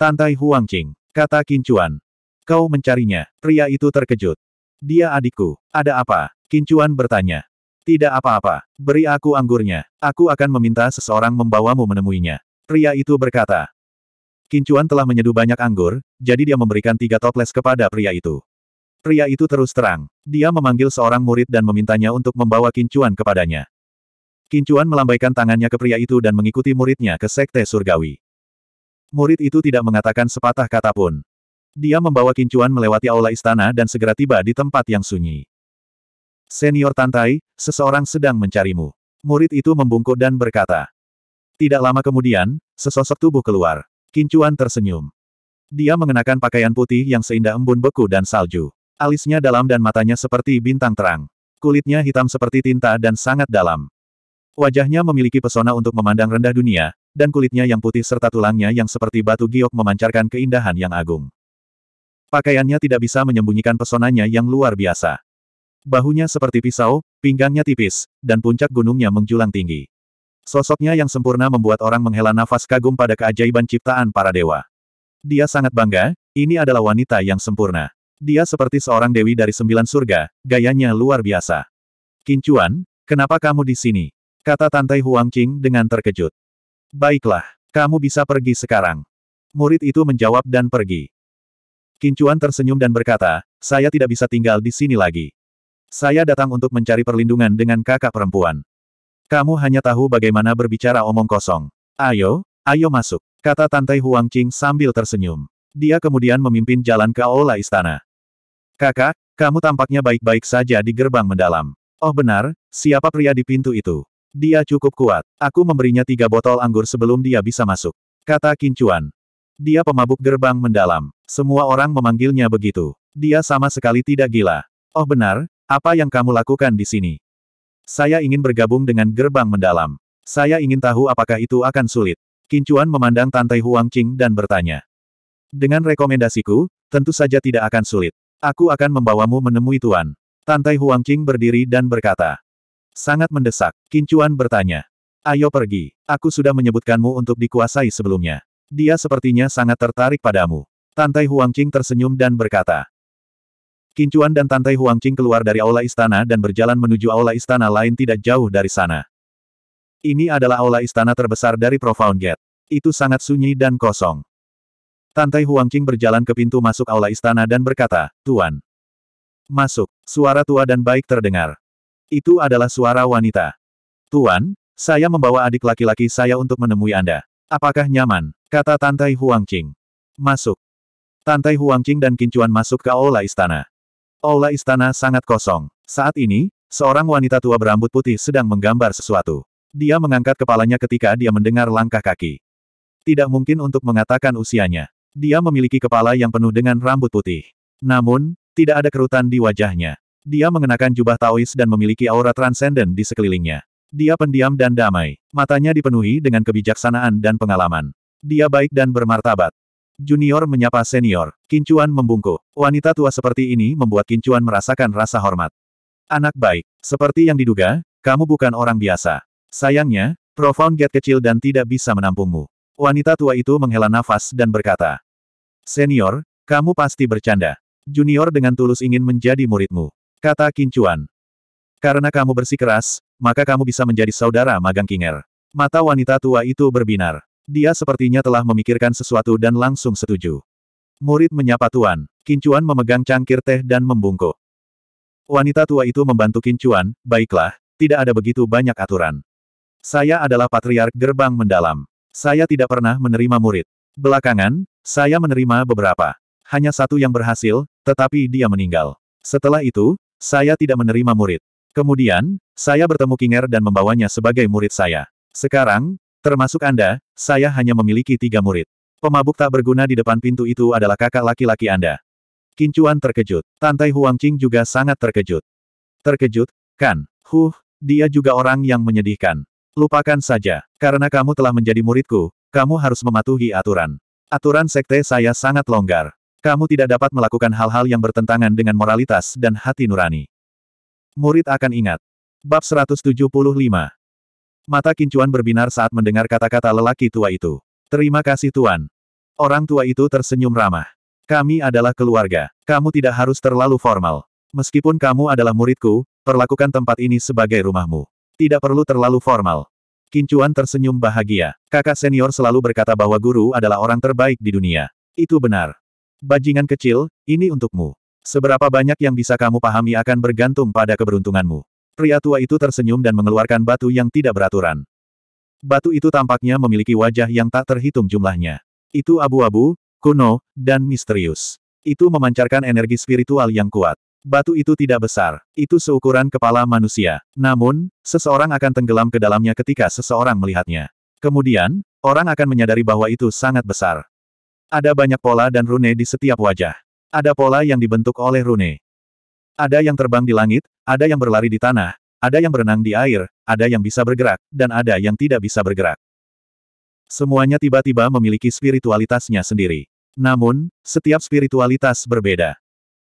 S1: Tantai Huangqing. Kata Kincuan. Kau mencarinya. Pria itu terkejut. Dia adikku. Ada apa? Kincuan bertanya. Tidak apa-apa. Beri aku anggurnya. Aku akan meminta seseorang membawamu menemuinya. Pria itu berkata. Kincuan telah menyeduh banyak anggur, jadi dia memberikan tiga toples kepada pria itu. Pria itu terus terang. Dia memanggil seorang murid dan memintanya untuk membawa Kincuan kepadanya. Kincuan melambaikan tangannya ke pria itu dan mengikuti muridnya ke sekte surgawi. Murid itu tidak mengatakan sepatah kata pun. Dia membawa Kincuan melewati aula istana dan segera tiba di tempat yang sunyi. Senior Tantai, seseorang sedang mencarimu. Murid itu membungkuk dan berkata. Tidak lama kemudian, sesosok tubuh keluar. Kincuan tersenyum. Dia mengenakan pakaian putih yang seindah embun beku dan salju. Alisnya dalam dan matanya seperti bintang terang. Kulitnya hitam seperti tinta dan sangat dalam. Wajahnya memiliki pesona untuk memandang rendah dunia, dan kulitnya yang putih serta tulangnya yang seperti batu giok memancarkan keindahan yang agung. Pakaiannya tidak bisa menyembunyikan pesonanya yang luar biasa. Bahunya seperti pisau, pinggangnya tipis, dan puncak gunungnya menjulang tinggi. Sosoknya yang sempurna membuat orang menghela nafas kagum pada keajaiban ciptaan para dewa. Dia sangat bangga, ini adalah wanita yang sempurna. Dia seperti seorang dewi dari sembilan surga, gayanya luar biasa. Kincuan, kenapa kamu di sini? Kata Tantai Huang Qing dengan terkejut. Baiklah, kamu bisa pergi sekarang. Murid itu menjawab dan pergi. Kincuan tersenyum dan berkata, saya tidak bisa tinggal di sini lagi. Saya datang untuk mencari perlindungan dengan kakak perempuan. Kamu hanya tahu bagaimana berbicara omong kosong. Ayo, ayo masuk, kata Tante Huang Qing sambil tersenyum. Dia kemudian memimpin jalan ke aula istana. Kakak, kamu tampaknya baik-baik saja di gerbang mendalam. Oh benar, siapa pria di pintu itu? Dia cukup kuat. Aku memberinya tiga botol anggur sebelum dia bisa masuk. Kata Kincuan. Dia pemabuk gerbang mendalam. Semua orang memanggilnya begitu. Dia sama sekali tidak gila. Oh benar, apa yang kamu lakukan di sini? Saya ingin bergabung dengan gerbang mendalam. Saya ingin tahu apakah itu akan sulit. Kincuan memandang Tantai Huang Qing dan bertanya. Dengan rekomendasiku, tentu saja tidak akan sulit. Aku akan membawamu menemui Tuan. Tantai Huang Qing berdiri dan berkata. Sangat mendesak, Kincuan bertanya. Ayo pergi, aku sudah menyebutkanmu untuk dikuasai sebelumnya. Dia sepertinya sangat tertarik padamu. Tantai Huang Qing tersenyum dan berkata. Kincuan dan Tantai Huangqing keluar dari aula istana dan berjalan menuju aula istana lain tidak jauh dari sana. Ini adalah aula istana terbesar dari Profound Gate. Itu sangat sunyi dan kosong. Tantai Huangqing berjalan ke pintu masuk aula istana dan berkata, Tuan. Masuk. Suara tua dan baik terdengar. Itu adalah suara wanita. Tuan, saya membawa adik laki-laki saya untuk menemui Anda. Apakah nyaman? Kata Tantai Huangqing. Masuk. Tantai Huangqing dan Kincuan masuk ke aula istana. Aula istana sangat kosong. Saat ini, seorang wanita tua berambut putih sedang menggambar sesuatu. Dia mengangkat kepalanya ketika dia mendengar langkah kaki. Tidak mungkin untuk mengatakan usianya. Dia memiliki kepala yang penuh dengan rambut putih. Namun, tidak ada kerutan di wajahnya. Dia mengenakan jubah Taois dan memiliki aura transenden di sekelilingnya. Dia pendiam dan damai. Matanya dipenuhi dengan kebijaksanaan dan pengalaman. Dia baik dan bermartabat. Junior menyapa senior. Kincuan membungkuk. Wanita tua seperti ini membuat Kincuan merasakan rasa hormat. Anak baik. Seperti yang diduga, kamu bukan orang biasa. Sayangnya, Profound Gate kecil dan tidak bisa menampungmu. Wanita tua itu menghela nafas dan berkata. Senior, kamu pasti bercanda. Junior dengan tulus ingin menjadi muridmu. Kata Kincuan. Karena kamu bersikeras, maka kamu bisa menjadi saudara magang Kinger. Mata wanita tua itu berbinar. Dia sepertinya telah memikirkan sesuatu dan langsung setuju. Murid menyapa Tuan. Kincuan memegang cangkir teh dan membungkuk. Wanita tua itu membantu Kincuan, baiklah, tidak ada begitu banyak aturan. Saya adalah patriark gerbang mendalam. Saya tidak pernah menerima murid. Belakangan, saya menerima beberapa. Hanya satu yang berhasil, tetapi dia meninggal. Setelah itu, saya tidak menerima murid. Kemudian, saya bertemu Kinger dan membawanya sebagai murid saya. Sekarang, Termasuk Anda, saya hanya memiliki tiga murid. Pemabuk tak berguna di depan pintu itu adalah kakak laki-laki Anda. Kincuan terkejut. Tantai Huang Qing juga sangat terkejut. Terkejut, kan? Huh, dia juga orang yang menyedihkan. Lupakan saja. Karena kamu telah menjadi muridku, kamu harus mematuhi aturan. Aturan sekte saya sangat longgar. Kamu tidak dapat melakukan hal-hal yang bertentangan dengan moralitas dan hati nurani. Murid akan ingat. Bab 175 Mata Kincuan berbinar saat mendengar kata-kata lelaki tua itu. Terima kasih Tuan. Orang tua itu tersenyum ramah. Kami adalah keluarga. Kamu tidak harus terlalu formal. Meskipun kamu adalah muridku, perlakukan tempat ini sebagai rumahmu. Tidak perlu terlalu formal. Kincuan tersenyum bahagia. Kakak senior selalu berkata bahwa guru adalah orang terbaik di dunia. Itu benar. Bajingan kecil, ini untukmu. Seberapa banyak yang bisa kamu pahami akan bergantung pada keberuntunganmu. Pria tua itu tersenyum dan mengeluarkan batu yang tidak beraturan. Batu itu tampaknya memiliki wajah yang tak terhitung jumlahnya. Itu abu-abu, kuno, dan misterius. Itu memancarkan energi spiritual yang kuat. Batu itu tidak besar. Itu seukuran kepala manusia. Namun, seseorang akan tenggelam ke dalamnya ketika seseorang melihatnya. Kemudian, orang akan menyadari bahwa itu sangat besar. Ada banyak pola dan rune di setiap wajah. Ada pola yang dibentuk oleh rune. Ada yang terbang di langit, ada yang berlari di tanah, ada yang berenang di air, ada yang bisa bergerak, dan ada yang tidak bisa bergerak. Semuanya tiba-tiba memiliki spiritualitasnya sendiri. Namun, setiap spiritualitas berbeda.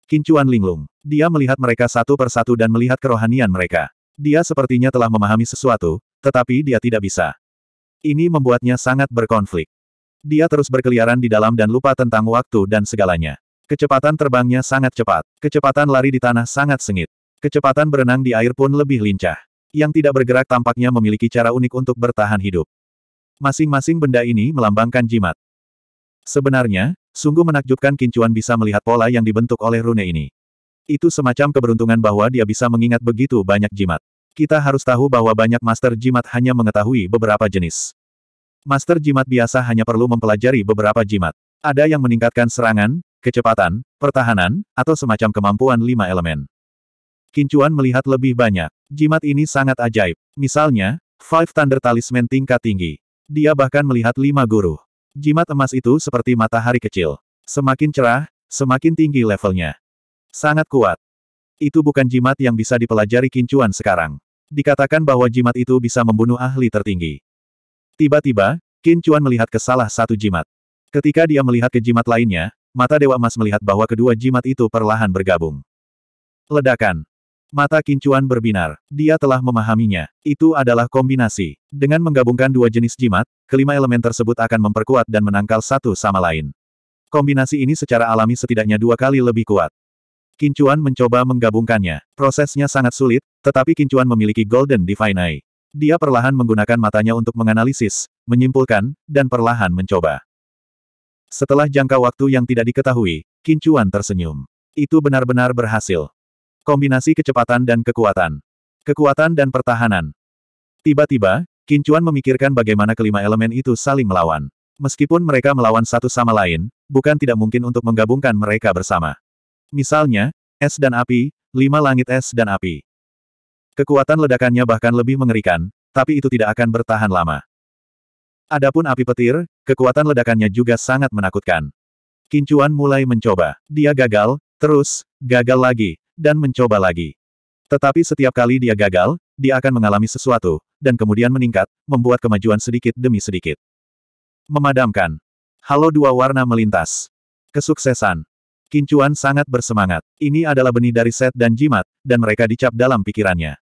S1: Kincuan linglung. Dia melihat mereka satu persatu dan melihat kerohanian mereka. Dia sepertinya telah memahami sesuatu, tetapi dia tidak bisa. Ini membuatnya sangat berkonflik. Dia terus berkeliaran di dalam dan lupa tentang waktu dan segalanya. Kecepatan terbangnya sangat cepat. Kecepatan lari di tanah sangat sengit. Kecepatan berenang di air pun lebih lincah. Yang tidak bergerak tampaknya memiliki cara unik untuk bertahan hidup. Masing-masing benda ini melambangkan jimat. Sebenarnya, sungguh menakjubkan Kincuan bisa melihat pola yang dibentuk oleh rune ini. Itu semacam keberuntungan bahwa dia bisa mengingat begitu banyak jimat. Kita harus tahu bahwa banyak master jimat hanya mengetahui beberapa jenis. Master jimat biasa hanya perlu mempelajari beberapa jimat. Ada yang meningkatkan serangan, kecepatan, pertahanan, atau semacam kemampuan lima elemen. Kincuan melihat lebih banyak. Jimat ini sangat ajaib. Misalnya, Five Thunder Talisman tingkat tinggi. Dia bahkan melihat lima guru. Jimat emas itu seperti matahari kecil. Semakin cerah, semakin tinggi levelnya. Sangat kuat. Itu bukan jimat yang bisa dipelajari kincuan sekarang. Dikatakan bahwa jimat itu bisa membunuh ahli tertinggi. Tiba-tiba, Kincuan melihat ke salah satu jimat. Ketika dia melihat ke jimat lainnya, Mata Dewa Emas melihat bahwa kedua jimat itu perlahan bergabung. Ledakan. Mata Kincuan berbinar. Dia telah memahaminya. Itu adalah kombinasi. Dengan menggabungkan dua jenis jimat, kelima elemen tersebut akan memperkuat dan menangkal satu sama lain. Kombinasi ini secara alami setidaknya dua kali lebih kuat. Kincuan mencoba menggabungkannya. Prosesnya sangat sulit, tetapi Kincuan memiliki Golden Divine Eye. Dia perlahan menggunakan matanya untuk menganalisis, menyimpulkan, dan perlahan mencoba. Setelah jangka waktu yang tidak diketahui, Kincuan tersenyum. Itu benar-benar berhasil. Kombinasi kecepatan dan kekuatan. Kekuatan dan pertahanan. Tiba-tiba, Kincuan memikirkan bagaimana kelima elemen itu saling melawan. Meskipun mereka melawan satu sama lain, bukan tidak mungkin untuk menggabungkan mereka bersama. Misalnya, es dan api, lima langit es dan api. Kekuatan ledakannya bahkan lebih mengerikan, tapi itu tidak akan bertahan lama. Adapun api petir, kekuatan ledakannya juga sangat menakutkan. Kincuan mulai mencoba. Dia gagal, terus, gagal lagi, dan mencoba lagi. Tetapi setiap kali dia gagal, dia akan mengalami sesuatu, dan kemudian meningkat, membuat kemajuan sedikit demi sedikit. Memadamkan. Halo dua warna melintas. Kesuksesan. Kincuan sangat bersemangat. Ini adalah benih dari set dan jimat, dan mereka dicap dalam pikirannya.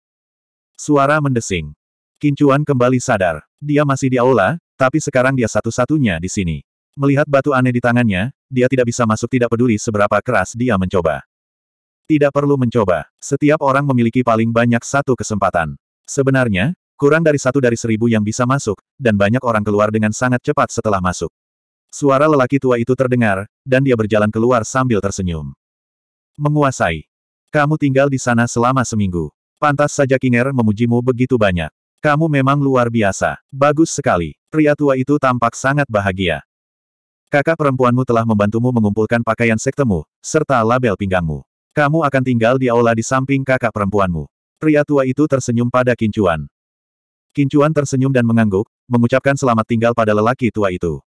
S1: Suara mendesing. Kincuan kembali sadar. Dia masih di aula, tapi sekarang dia satu-satunya di sini. Melihat batu aneh di tangannya, dia tidak bisa masuk tidak peduli seberapa keras dia mencoba. Tidak perlu mencoba. Setiap orang memiliki paling banyak satu kesempatan. Sebenarnya, kurang dari satu dari seribu yang bisa masuk, dan banyak orang keluar dengan sangat cepat setelah masuk. Suara lelaki tua itu terdengar, dan dia berjalan keluar sambil tersenyum. Menguasai. Kamu tinggal di sana selama seminggu. Pantas saja Kinger memujimu begitu banyak. Kamu memang luar biasa. Bagus sekali. Pria tua itu tampak sangat bahagia. Kakak perempuanmu telah membantumu mengumpulkan pakaian sektemu, serta label pinggangmu. Kamu akan tinggal di aula di samping kakak perempuanmu. Pria tua itu tersenyum pada Kincuan. Kincuan tersenyum dan mengangguk, mengucapkan selamat tinggal pada lelaki tua itu.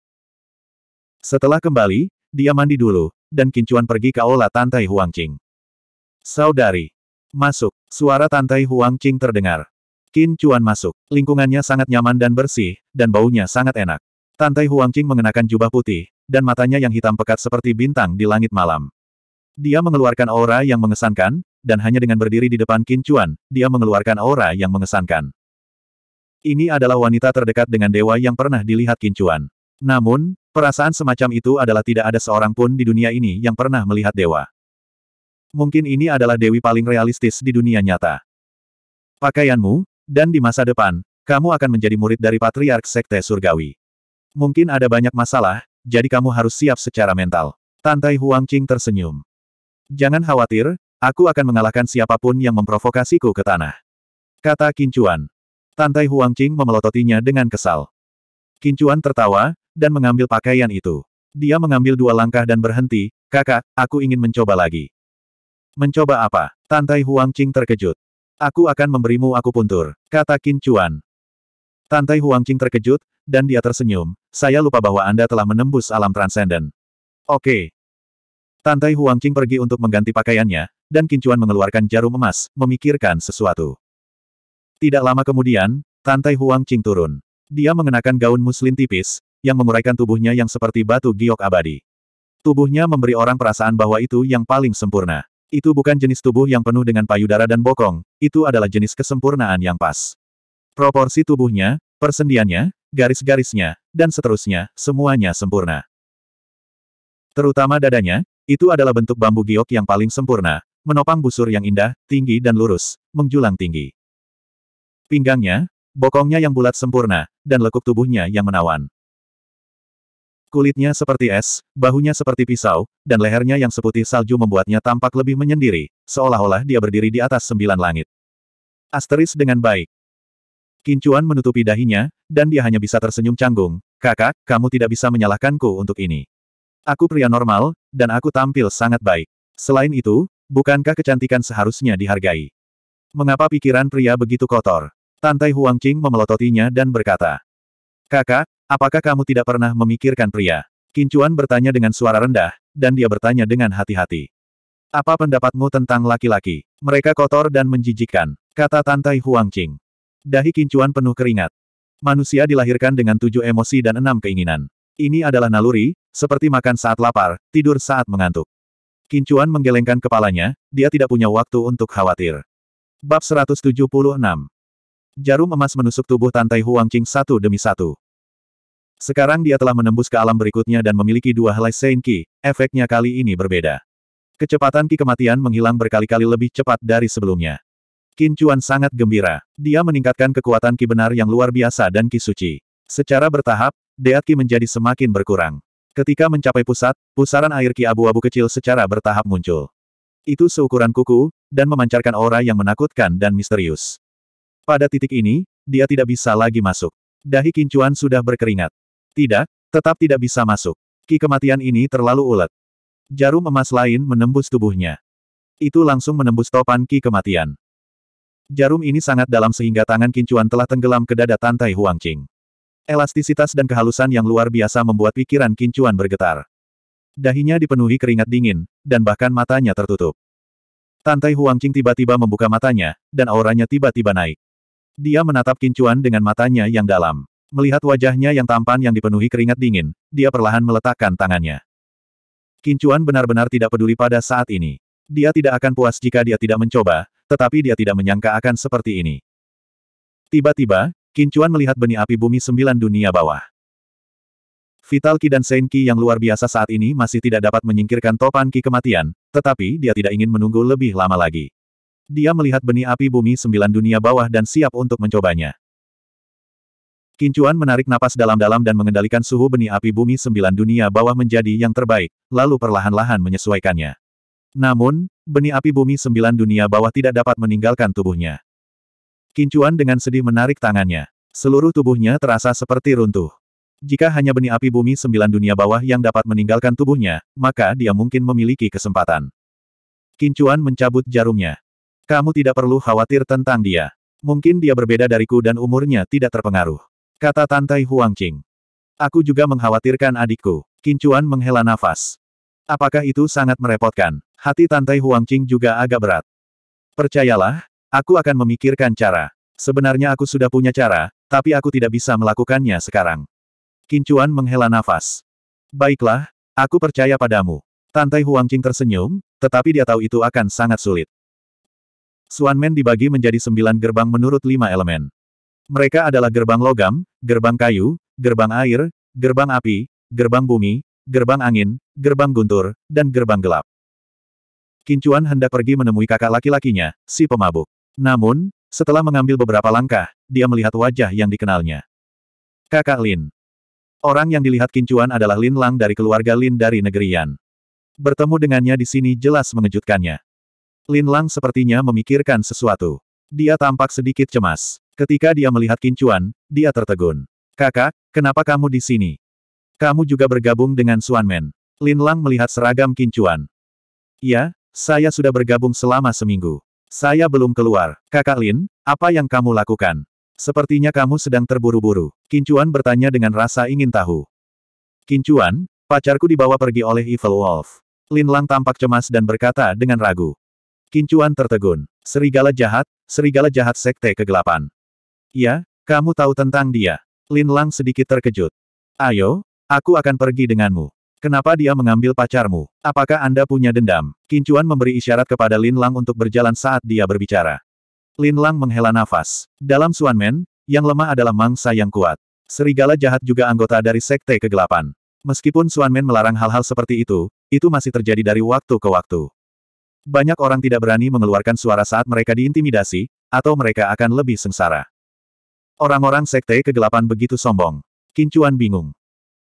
S1: Setelah kembali, dia mandi dulu, dan Kincuan pergi ke aula Tantai Huangqing. Saudari. Masuk. Suara Tantai Huangqing terdengar. Qin Chuan masuk. Lingkungannya sangat nyaman dan bersih, dan baunya sangat enak. Tantai Qing mengenakan jubah putih, dan matanya yang hitam pekat seperti bintang di langit malam. Dia mengeluarkan aura yang mengesankan, dan hanya dengan berdiri di depan Qin Chuan, dia mengeluarkan aura yang mengesankan. Ini adalah wanita terdekat dengan dewa yang pernah dilihat Qin Chuan. Namun, perasaan semacam itu adalah tidak ada seorang pun di dunia ini yang pernah melihat dewa. Mungkin ini adalah dewi paling realistis di dunia nyata. Pakaianmu, dan di masa depan, kamu akan menjadi murid dari Patriark Sekte Surgawi. Mungkin ada banyak masalah, jadi kamu harus siap secara mental. Tantai Huang Qing tersenyum. Jangan khawatir, aku akan mengalahkan siapapun yang memprovokasiku ke tanah. Kata Kincuan. Tantai Huang Qing memelototinya dengan kesal. Kincuan tertawa, dan mengambil pakaian itu. Dia mengambil dua langkah dan berhenti, kakak, aku ingin mencoba lagi. Mencoba apa? Tantai Huang Qing terkejut. Aku akan memberimu aku puntur, kata Qin Chuan. Huang Qing terkejut, dan dia tersenyum, saya lupa bahwa Anda telah menembus alam transenden. Oke. Huang Qing pergi untuk mengganti pakaiannya, dan Qin Chuan mengeluarkan jarum emas, memikirkan sesuatu. Tidak lama kemudian, Huang Qing turun. Dia mengenakan gaun muslin tipis, yang menguraikan tubuhnya yang seperti batu giok abadi. Tubuhnya memberi orang perasaan bahwa itu yang paling sempurna. Itu bukan jenis tubuh yang penuh dengan payudara dan bokong, itu adalah jenis kesempurnaan yang pas. Proporsi tubuhnya, persendiannya, garis-garisnya, dan seterusnya, semuanya sempurna. Terutama dadanya, itu adalah bentuk bambu giok yang paling sempurna, menopang busur yang indah, tinggi dan lurus, menjulang tinggi. Pinggangnya, bokongnya yang bulat sempurna, dan lekuk tubuhnya yang menawan. Kulitnya seperti es, bahunya seperti pisau, dan lehernya yang seputih salju membuatnya tampak lebih menyendiri, seolah-olah dia berdiri di atas sembilan langit. Asteris dengan baik. Kincuan menutupi dahinya, dan dia hanya bisa tersenyum canggung, kakak, kamu tidak bisa menyalahkanku untuk ini. Aku pria normal, dan aku tampil sangat baik. Selain itu, bukankah kecantikan seharusnya dihargai? Mengapa pikiran pria begitu kotor? Tantai Qing memelototinya dan berkata, Kakak, Apakah kamu tidak pernah memikirkan pria? Kincuan bertanya dengan suara rendah, dan dia bertanya dengan hati-hati. Apa pendapatmu tentang laki-laki? Mereka kotor dan menjijikkan, kata Tantai Huangqing. Dahi Kincuan penuh keringat. Manusia dilahirkan dengan tujuh emosi dan enam keinginan. Ini adalah naluri, seperti makan saat lapar, tidur saat mengantuk. Kincuan menggelengkan kepalanya, dia tidak punya waktu untuk khawatir. Bab 176 Jarum emas menusuk tubuh Tantai Huangqing satu demi satu. Sekarang dia telah menembus ke alam berikutnya dan memiliki dua helai Saint Ki, efeknya kali ini berbeda. Kecepatan Ki kematian menghilang berkali-kali lebih cepat dari sebelumnya. Qin Chuan sangat gembira. Dia meningkatkan kekuatan Ki benar yang luar biasa dan Ki suci. Secara bertahap, Deat Ki menjadi semakin berkurang. Ketika mencapai pusat, pusaran air Ki abu-abu kecil secara bertahap muncul. Itu seukuran kuku, dan memancarkan aura yang menakutkan dan misterius. Pada titik ini, dia tidak bisa lagi masuk. Dahi Kincuan sudah berkeringat. Tidak, tetap tidak bisa masuk. Ki kematian ini terlalu ulet. Jarum emas lain menembus tubuhnya. Itu langsung menembus topan Ki kematian. Jarum ini sangat dalam sehingga tangan Kincuan telah tenggelam ke dada Tantai Huangqing. Elastisitas dan kehalusan yang luar biasa membuat pikiran Kincuan bergetar. Dahinya dipenuhi keringat dingin, dan bahkan matanya tertutup. Tantai Huangqing tiba-tiba membuka matanya, dan auranya tiba-tiba naik. Dia menatap Kincuan dengan matanya yang dalam. Melihat wajahnya yang tampan yang dipenuhi keringat dingin, dia perlahan meletakkan tangannya. Kincuan benar-benar tidak peduli pada saat ini. Dia tidak akan puas jika dia tidak mencoba, tetapi dia tidak menyangka akan seperti ini. Tiba-tiba, Kincuan melihat benih api bumi sembilan dunia bawah. Vital Ki dan Senki yang luar biasa saat ini masih tidak dapat menyingkirkan topan Ki kematian, tetapi dia tidak ingin menunggu lebih lama lagi. Dia melihat benih api bumi sembilan dunia bawah dan siap untuk mencobanya. Kincuan menarik napas dalam-dalam dan mengendalikan suhu benih api bumi sembilan dunia bawah menjadi yang terbaik, lalu perlahan-lahan menyesuaikannya. Namun, benih api bumi sembilan dunia bawah tidak dapat meninggalkan tubuhnya. Kincuan dengan sedih menarik tangannya. Seluruh tubuhnya terasa seperti runtuh. Jika hanya benih api bumi sembilan dunia bawah yang dapat meninggalkan tubuhnya, maka dia mungkin memiliki kesempatan. Kincuan mencabut jarumnya. Kamu tidak perlu khawatir tentang dia. Mungkin dia berbeda dariku dan umurnya tidak terpengaruh. Kata Tantai Huangqing. Aku juga mengkhawatirkan adikku. Kincuan menghela nafas. Apakah itu sangat merepotkan? Hati Tantai Huangqing juga agak berat. Percayalah, aku akan memikirkan cara. Sebenarnya aku sudah punya cara, tapi aku tidak bisa melakukannya sekarang. Kincuan menghela nafas. Baiklah, aku percaya padamu. Tantai Huangqing tersenyum, tetapi dia tahu itu akan sangat sulit. Suanmen dibagi menjadi sembilan gerbang menurut lima elemen. Mereka adalah gerbang logam, gerbang kayu, gerbang air, gerbang api, gerbang bumi, gerbang angin, gerbang guntur, dan gerbang gelap. Kincuan hendak pergi menemui kakak laki-lakinya, si pemabuk. Namun, setelah mengambil beberapa langkah, dia melihat wajah yang dikenalnya. Kakak Lin. Orang yang dilihat Kincuan adalah Lin Lang dari keluarga Lin dari negeri Yan. Bertemu dengannya di sini jelas mengejutkannya. Lin Lang sepertinya memikirkan sesuatu. Dia tampak sedikit cemas. Ketika dia melihat Kincuan, dia tertegun. Kakak, kenapa kamu di sini? Kamu juga bergabung dengan Suanmen. Lin Lang melihat seragam Kincuan. Ya, saya sudah bergabung selama seminggu. Saya belum keluar. Kakak Lin, apa yang kamu lakukan? Sepertinya kamu sedang terburu-buru. Kincuan bertanya dengan rasa ingin tahu. Kincuan, pacarku dibawa pergi oleh Evil Wolf. Lin Lang tampak cemas dan berkata dengan ragu. Kincuan tertegun. Serigala jahat, serigala jahat sekte kegelapan. Ya, kamu tahu tentang dia. Lin Lang sedikit terkejut. Ayo, aku akan pergi denganmu. Kenapa dia mengambil pacarmu? Apakah Anda punya dendam? Kincuan memberi isyarat kepada Lin Lang untuk berjalan saat dia berbicara. Lin Lang menghela nafas. Dalam Suanmen, yang lemah adalah mangsa yang kuat. Serigala jahat juga anggota dari sekte kegelapan. Meskipun Suanmen melarang hal-hal seperti itu, itu masih terjadi dari waktu ke waktu. Banyak orang tidak berani mengeluarkan suara saat mereka diintimidasi, atau mereka akan lebih sengsara. Orang-orang sekte kegelapan begitu sombong. Kincuan bingung.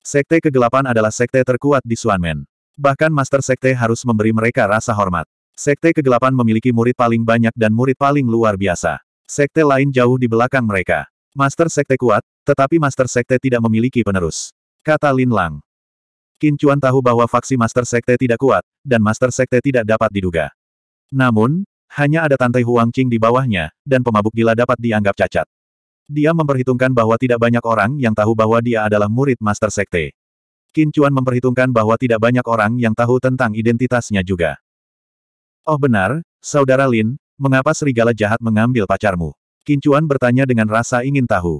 S1: Sekte kegelapan adalah sekte terkuat di Suanmen. Bahkan master sekte harus memberi mereka rasa hormat. Sekte kegelapan memiliki murid paling banyak dan murid paling luar biasa. Sekte lain jauh di belakang mereka. Master sekte kuat, tetapi master sekte tidak memiliki penerus. Kata Lin Lang. Qin Chuan tahu bahwa faksi Master Sekte tidak kuat, dan Master Sekte tidak dapat diduga. Namun, hanya ada Tante Huang Qing di bawahnya, dan pemabuk gila dapat dianggap cacat. Dia memperhitungkan bahwa tidak banyak orang yang tahu bahwa dia adalah murid Master Sekte. Qin Chuan memperhitungkan bahwa tidak banyak orang yang tahu tentang identitasnya juga. Oh benar, Saudara Lin, mengapa serigala jahat mengambil pacarmu? Qin Chuan bertanya dengan rasa ingin tahu.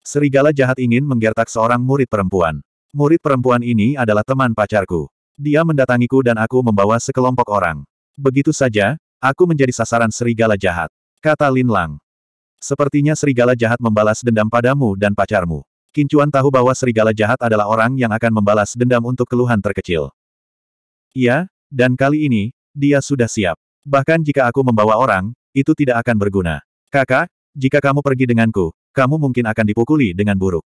S1: Serigala jahat ingin menggertak seorang murid perempuan. Murid perempuan ini adalah teman pacarku. Dia mendatangiku dan aku membawa sekelompok orang. Begitu saja, aku menjadi sasaran serigala jahat. Kata Lin Lang. Sepertinya serigala jahat membalas dendam padamu dan pacarmu. Kincuan tahu bahwa serigala jahat adalah orang yang akan membalas dendam untuk keluhan terkecil. Iya, dan kali ini, dia sudah siap. Bahkan jika aku membawa orang, itu tidak akan berguna. Kakak, jika kamu pergi denganku, kamu mungkin akan dipukuli dengan buruk.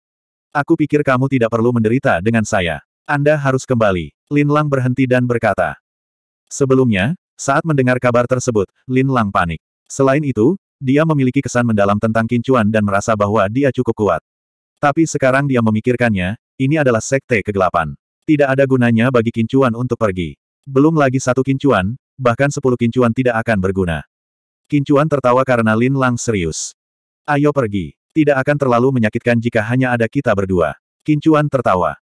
S1: Aku pikir kamu tidak perlu menderita dengan saya. Anda harus kembali. Lin Lang berhenti dan berkata. Sebelumnya, saat mendengar kabar tersebut, Lin Lang panik. Selain itu, dia memiliki kesan mendalam tentang kincuan dan merasa bahwa dia cukup kuat. Tapi sekarang dia memikirkannya, ini adalah sekte kegelapan. Tidak ada gunanya bagi kincuan untuk pergi. Belum lagi satu kincuan, bahkan sepuluh kincuan tidak akan berguna. Kincuan tertawa karena Lin Lang serius. Ayo pergi. Tidak akan terlalu menyakitkan jika hanya ada kita berdua. Kincuan tertawa.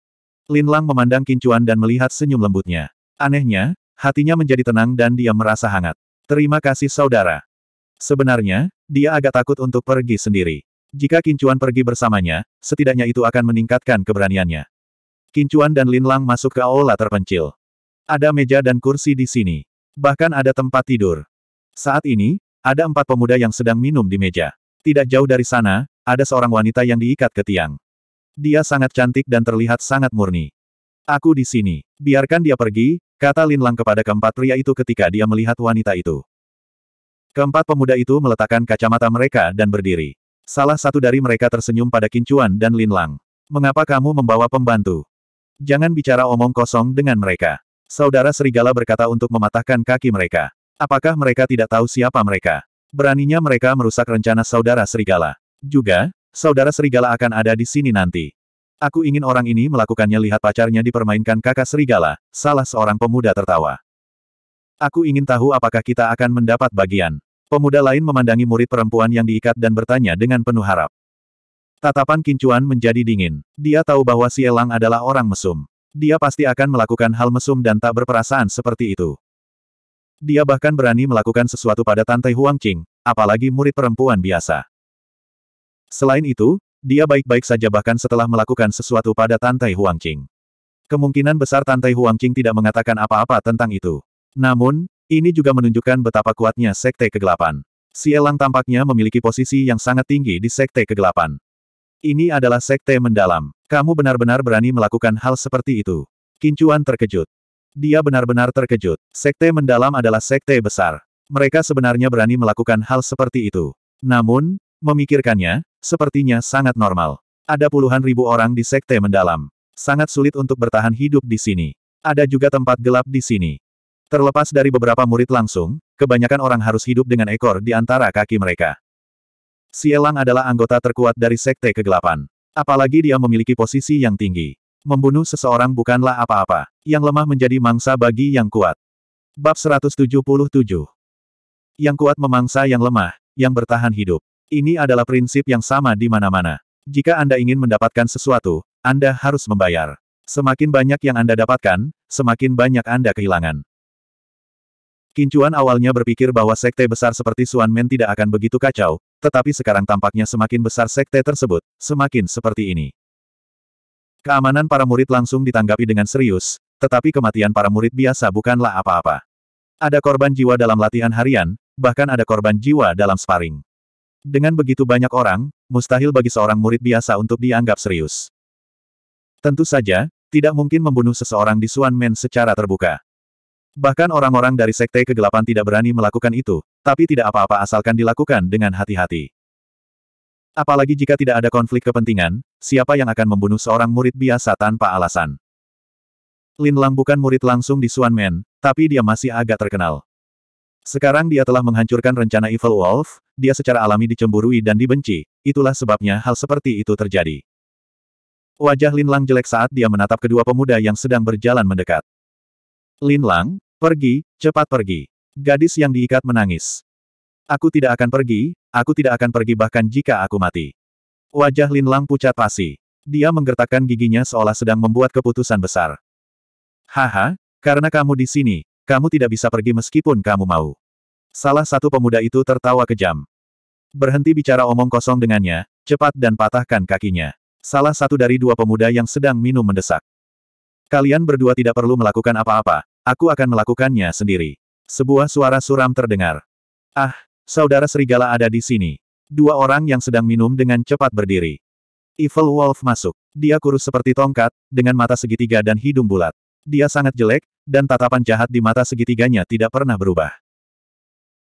S1: Lin Lang memandang Kincuan dan melihat senyum lembutnya. Anehnya, hatinya menjadi tenang dan dia merasa hangat. Terima kasih saudara. Sebenarnya, dia agak takut untuk pergi sendiri. Jika Kincuan pergi bersamanya, setidaknya itu akan meningkatkan keberaniannya. Kincuan dan Lin Lang masuk ke aula terpencil. Ada meja dan kursi di sini. Bahkan ada tempat tidur. Saat ini, ada empat pemuda yang sedang minum di meja. Tidak jauh dari sana, ada seorang wanita yang diikat ke tiang. Dia sangat cantik dan terlihat sangat murni. Aku di sini. Biarkan dia pergi, kata Lin Lang kepada keempat pria itu ketika dia melihat wanita itu. Keempat pemuda itu meletakkan kacamata mereka dan berdiri. Salah satu dari mereka tersenyum pada Kincuan dan Lin Lang. Mengapa kamu membawa pembantu? Jangan bicara omong kosong dengan mereka. Saudara Serigala berkata untuk mematahkan kaki mereka. Apakah mereka tidak tahu siapa mereka? Beraninya mereka merusak rencana Saudara Serigala. Juga, saudara serigala akan ada di sini nanti. Aku ingin orang ini melakukannya lihat pacarnya dipermainkan kakak serigala, salah seorang pemuda tertawa. Aku ingin tahu apakah kita akan mendapat bagian. Pemuda lain memandangi murid perempuan yang diikat dan bertanya dengan penuh harap. Tatapan Kincuan menjadi dingin. Dia tahu bahwa si Elang adalah orang mesum. Dia pasti akan melakukan hal mesum dan tak berperasaan seperti itu. Dia bahkan berani melakukan sesuatu pada Tante Huang Qing, apalagi murid perempuan biasa. Selain itu, dia baik-baik saja bahkan setelah melakukan sesuatu pada Tantai Huangqing. Kemungkinan besar Tantai Huangqing tidak mengatakan apa-apa tentang itu. Namun, ini juga menunjukkan betapa kuatnya Sekte Kegelapan. Si Elang tampaknya memiliki posisi yang sangat tinggi di Sekte Kegelapan. Ini adalah Sekte Mendalam. Kamu benar-benar berani melakukan hal seperti itu. Kincuan terkejut. Dia benar-benar terkejut. Sekte mendalam adalah sekte besar. Mereka sebenarnya berani melakukan hal seperti itu. Namun, Memikirkannya, sepertinya sangat normal. Ada puluhan ribu orang di sekte mendalam. Sangat sulit untuk bertahan hidup di sini. Ada juga tempat gelap di sini. Terlepas dari beberapa murid langsung, kebanyakan orang harus hidup dengan ekor di antara kaki mereka. Sielang adalah anggota terkuat dari sekte kegelapan. Apalagi dia memiliki posisi yang tinggi. Membunuh seseorang bukanlah apa-apa. Yang lemah menjadi mangsa bagi yang kuat. Bab 177 Yang kuat memangsa yang lemah, yang bertahan hidup. Ini adalah prinsip yang sama di mana-mana. Jika Anda ingin mendapatkan sesuatu, Anda harus membayar. Semakin banyak yang Anda dapatkan, semakin banyak Anda kehilangan. Kincuan awalnya berpikir bahwa sekte besar seperti Suanmen tidak akan begitu kacau, tetapi sekarang tampaknya semakin besar sekte tersebut, semakin seperti ini. Keamanan para murid langsung ditanggapi dengan serius, tetapi kematian para murid biasa bukanlah apa-apa. Ada korban jiwa dalam latihan harian, bahkan ada korban jiwa dalam sparring. Dengan begitu banyak orang, mustahil bagi seorang murid biasa untuk dianggap serius. Tentu saja, tidak mungkin membunuh seseorang di Suan Men secara terbuka. Bahkan orang-orang dari Sekte Kegelapan tidak berani melakukan itu, tapi tidak apa-apa asalkan dilakukan dengan hati-hati. Apalagi jika tidak ada konflik kepentingan, siapa yang akan membunuh seorang murid biasa tanpa alasan? Lin Lang bukan murid langsung di Suan Men, tapi dia masih agak terkenal. Sekarang dia telah menghancurkan rencana Evil Wolf, dia secara alami dicemburui dan dibenci, itulah sebabnya hal seperti itu terjadi. Wajah Lin Lang jelek saat dia menatap kedua pemuda yang sedang berjalan mendekat. Lin Lang, pergi, cepat pergi. Gadis yang diikat menangis. Aku tidak akan pergi, aku tidak akan pergi bahkan jika aku mati. Wajah Lin Lang pucat pasi. Dia menggertakkan giginya seolah sedang membuat keputusan besar. Haha, karena kamu di sini, kamu tidak bisa pergi meskipun kamu mau. Salah satu pemuda itu tertawa kejam. Berhenti bicara omong kosong dengannya, cepat dan patahkan kakinya. Salah satu dari dua pemuda yang sedang minum mendesak. Kalian berdua tidak perlu melakukan apa-apa, aku akan melakukannya sendiri. Sebuah suara suram terdengar. Ah, saudara serigala ada di sini. Dua orang yang sedang minum dengan cepat berdiri. Evil Wolf masuk. Dia kurus seperti tongkat, dengan mata segitiga dan hidung bulat. Dia sangat jelek, dan tatapan jahat di mata segitiganya tidak pernah berubah.